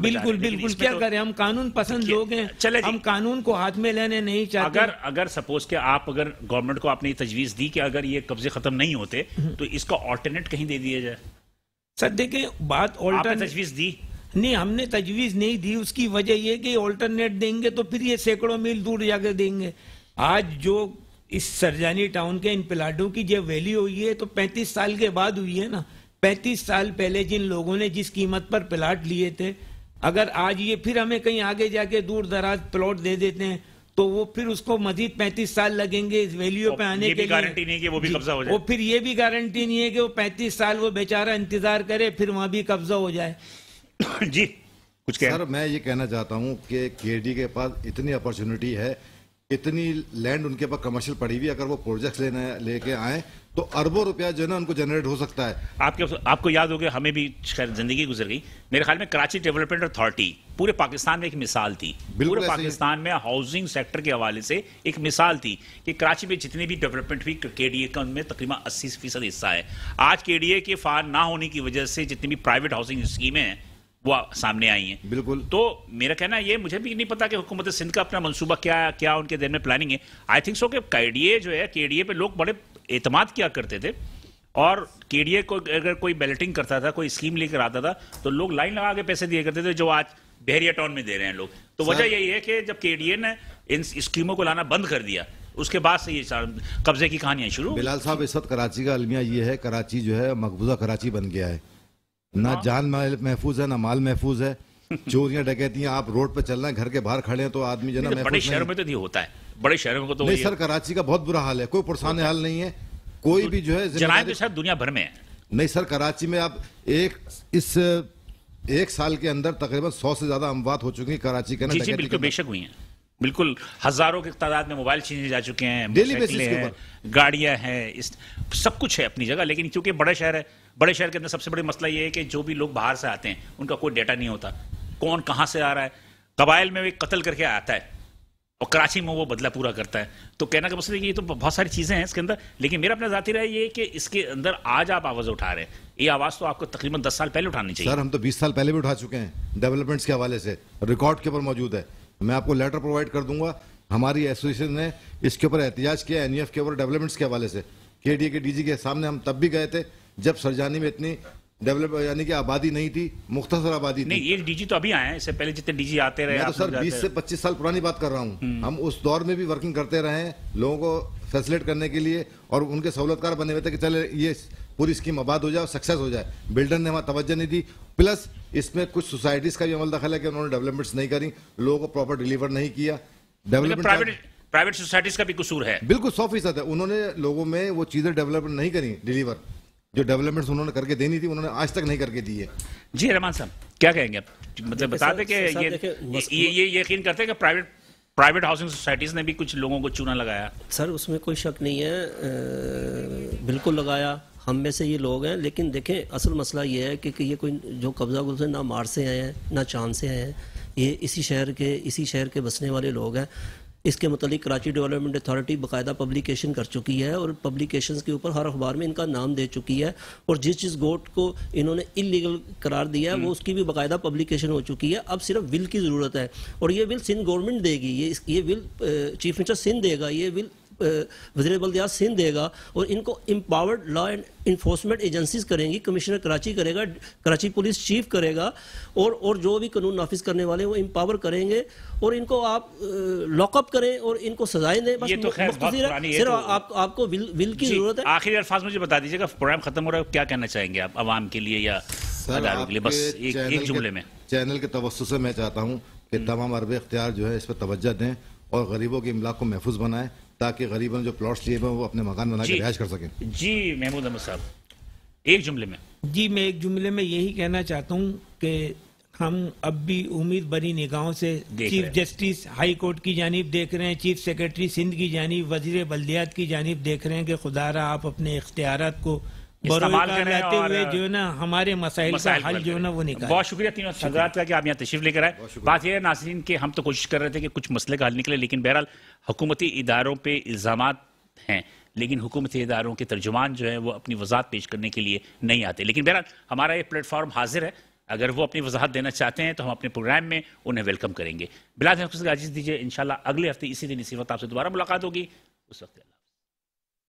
बिल्कुल बिल्कुल क्या तो... करें हम कानून पसंद लोग हैं चले हम कानून को हाथ में लेने नहीं चाहते अगर अगर सपोज के आप अगर गवर्नमेंट को आपने तजवीज़ दी कि अगर ये कब्जे ख़त्म नहीं होते हम्म। तो इसका ऑल्टरनेट कहीं दे दिया जाए सर देखें बात ऑल्टर तजवीज दी नहीं हमने तजवीज नहीं दी उसकी वजह यह कि ऑल्टरनेट देंगे तो फिर ये सैकड़ों मील दूर जाकर देंगे आज जो इस सरजानी टाउन के इन प्लाटों की जो वैल्यू हुई है तो 35 साल के बाद हुई है ना 35 साल पहले जिन लोगों ने जिस कीमत पर प्लाट लिए थे अगर आज ये फिर हमें कहीं आगे जाके दूर दराज प्लॉट दे देते हैं तो वो फिर उसको मजीद पैंतीस साल लगेंगे इस वैल्यू तो पे आने के गारंटी नहीं कि वो भी कब्जा हो जाए वो फिर ये भी गारंटी नहीं है कि वो पैंतीस साल वो बेचारा इंतजार करे फिर वहां भी कब्जा हो जाए जी कुछ सर मैं ये कहना चाहता हूँ कि डी के पास इतनी अपॉर्चुनिटी है इतनी लैंड उनके पास कमर्शियल पड़ी हुई अगर वो प्रोजेक्ट लेने लेके आए तो अरबों रुपया जो है ना उनको जनरेट हो सकता है आपके आपको याद हो गया हमें भी खैर जिंदगी गुजर गई मेरे ख्याल में कराची डेवलपमेंट अथॉरिटी पूरे पाकिस्तान में एक मिसाल थी पूरे पाकिस्तान में हाउसिंग सेक्टर के हवाले से एक मिसाल थी कि कराची में जितनी भी डेवलपमेंट हुई के डी ए का उनमें तकरीबन अस्सी फीसद हिस्सा है आज के डी ए के फार ना होने की वजह से जितनी भी प्राइवेट हाउसिंग स्कीमें हैं वो सामने आई हैं बिल्कुल तो मेरा कहना ये मुझे भी नहीं पता कि हुकूमत सिंध का अपना मंसूबा क्या क्या उनके दिन में प्लानिंग है आई थिंक सो कि के जो है के डी ए पे लोग बड़े एतमाद किया करते थे और केडीए को अगर कोई बैलेटिंग करता था कोई स्कीम लेकर आता था तो लोग लाइन लगा के पैसे दिए करते थे जो आज बहरिया टाउन में दे रहे हैं लोग तो वजह यही है कि जब केडीए ने इन स्कीमों को लाना बंद कर दिया उसके बाद से ये कब्जे की कहानियां शुरू बिलाल साहब इस वक्त कराची का अलमिया ये है कराची जो है मकबूजा कराची बन गया है ना हाँ। जान महफूज है ना माल महफूज है चोरियां डकैतियां आप रोड पर चल रहे हैं घर के बाहर खड़े हैं तो आदमी जो है ना तो बड़े शहर में तो नहीं होता है बड़े शहरों को तो नहीं सर कराची का बहुत बुरा हाल है कोई परेशान हाल नहीं है कोई भी जो है जराय तो सर दुनिया भर में है नहीं सर कराची में आप एक इस एक साल के अंदर तकरीबन सौ से ज्यादा अमवात हो चुकी है कराची के अंदर बिल्कुल बेशक हुई है बिल्कुल हजारों की तादाद में मोबाइल छीने जा चुके हैं डेली बेसिस है, गाड़ियां हैं इस सब कुछ है अपनी जगह लेकिन क्योंकि बड़े शहर है बड़े शहर के अंदर सबसे बड़ा मसला ये है कि जो भी लोग बाहर से आते हैं उनका कोई डेटा नहीं होता कौन कहाँ से आ रहा है कबाइल में भी कत्ल करके आता है और कराची में वो बदला पूरा करता है तो कहना का मसला ये तो बहुत सारी चीज़ें हैं इसके अंदर लेकिन मेरा अपना जाती रहा ये कि इसके अंदर आज आप आवाज़ उठा रहे हैं ये आवाज़ तो आपको तकरीबन दस साल पहले उठानी चाहिए सर हम तो बीस साल पहले भी उठा चुके हैं डेवलपमेंट्स के हवाले से रिकॉर्ड के ऊपर मौजूद है मैं आपको लेटर प्रोवाइड कर दूंगा हमारी एसोसिएशन ने इसके ऊपर एहतजाज किया एन के ऊपर डेवलपमेंट्स के हवाले से के डी के डी के सामने हम तब भी गए थे जब सरजानी में इतनी डेवलप यानी कि आबादी नहीं थी मुख्तसर आबादी नहीं थी। एक डीजी तो अभी आए हैं इससे पहले जितने डीजी आते रहे मैं तो सर 20 से 25 साल पुरानी बात कर रहा हूँ हम्म। हम उस दौर में भी वर्किंग करते रहे लोगों को फैसिलेट करने के लिए और उनके सहूलतकार बने हुए थे कि चले ये पूरी स्कीम आबाद हो जाए सक्सेस हो जाए बिल्डर ने हमारा तवज्जो नहीं दी प्लस इसमें कुछ सोसाइटीज़ का भी अमल दखल है कि उन्होंने डेवलपमेंट्स नहीं करी लोगों को प्रॉपर डिलीवर नहीं किया डेवलपमेंट प्राइवेट सोसाइटीज़ का भी कसूर है बिल्कुल सौ फीसद है उन्होंने लोगों में वो चीज़ें डेवलप नहीं करी डिलीवर जो डेवलपमेंट उन्होंने करके देनी थी उन्होंने आज तक नहीं करके दी है जी रहमान साहब क्या कहेंगे मतलब बता दें कि ये ये ये यकीन करते हैं कि प्राइवेट प्राइवेट हाउसिंग सोसाइटीज़ ने भी कुछ लोगों को चूना लगाया सर उसमें कोई शक नहीं है ए, बिल्कुल लगाया हम में से ये लोग हैं लेकिन देखें असल मसला ये है कि, कि ये कोई जो कब्जा गुल से ना मार से आए हैं ना चांद से आए हैं ये इसी शहर के इसी शहर के बसने वाले लोग हैं इसके मतलब कराची डेवलपमेंट अथॉरिटी बाकायदा पब्लिकेशन कर चुकी है और पब्लिकेशन के ऊपर हर अखबार में इनका नाम दे चुकी है और जिस जिस गोट को इन्होंने इलीगल करार दिया है वो हम्म। उसकी भी बाकायदा पब्लिकेशन हो चुकी है अब सिर्फ विल की ज़रूरत है और ये विल सिंध गवर्नमेंट देगी ये ये विल चीफ मिनिस्टर सिंध देगा ये विल वजीर बल्दियात सिंध देगा और इनको empowered law and enforcement agencies करेंगी कमिश्नर कराची करेगा कराची पुलिस चीफ करेगा और और जो भी कानून नाफिज करने वाले वो एम्पावर करेंगे और इनको आप लॉकअप करें और इनको सजाएं दें बस तो सिर्फ तो आप, आपको विल, विल की जरूरत है आखिरी अल्फाज मुझे बता दीजिएगा प्रोग्राम खत्म हो रहा है क्या कहना चाहेंगे आप आवाम के लिए या के लिए बस एक, जुमले में चैनल के तवस्त से मैं चाहता हूँ कि हम्म। तमाम अरब इख्तियार जो है इस पर तोज्जह दें और गरीबों के इमला को महफूज बनाएं ताकि गरीब जो प्लॉट्स लिए हैं वो अपने मकान बना के रिहाइश कर सकें जी महमूद अहमद साहब एक जुमले में जी मैं एक जुमले में यही कहना चाहता हूँ कि हम अब भी उम्मीद बनी निगाहों से चीफ जस्टिस हाई कोर्ट की जानब देख रहे हैं चीफ सेक्रेटरी सिंध की जानब वजीर बल्दियात की जानब देख रहे हैं कि रहा आप अपने इख्तियार को इस्तेमाल करें रहते हुए जो ना हमारे मसाइल का हल जो ना वो निकाल बहुत शुक्रिया तीनों हजरात का कि आप यहाँ तशरीफ लेकर आए बात यह है नासरीन के हम तो कोशिश कर रहे थे कि कुछ मसले का हल निकले लेकिन बहरहाल हुकूमती इदारों पर इल्ज़ाम हैं लेकिन हुकूमती इदारों के तर्जुमान जो है वो अपनी वजाहत पेश करने के लिए नहीं आते लेकिन बहरहाल हमारा ये प्लेटफॉर्म हाजिर है अगर वो अपनी वजाहत देना चाहते हैं तो हम अपने प्रोग्राम में उन्हें वेलकम करेंगे बिलाज दीजिए इन अगले हफ्ते इसी दिन इसी वक्त आपसे दोबारा मुलाकात होगी उस वक्त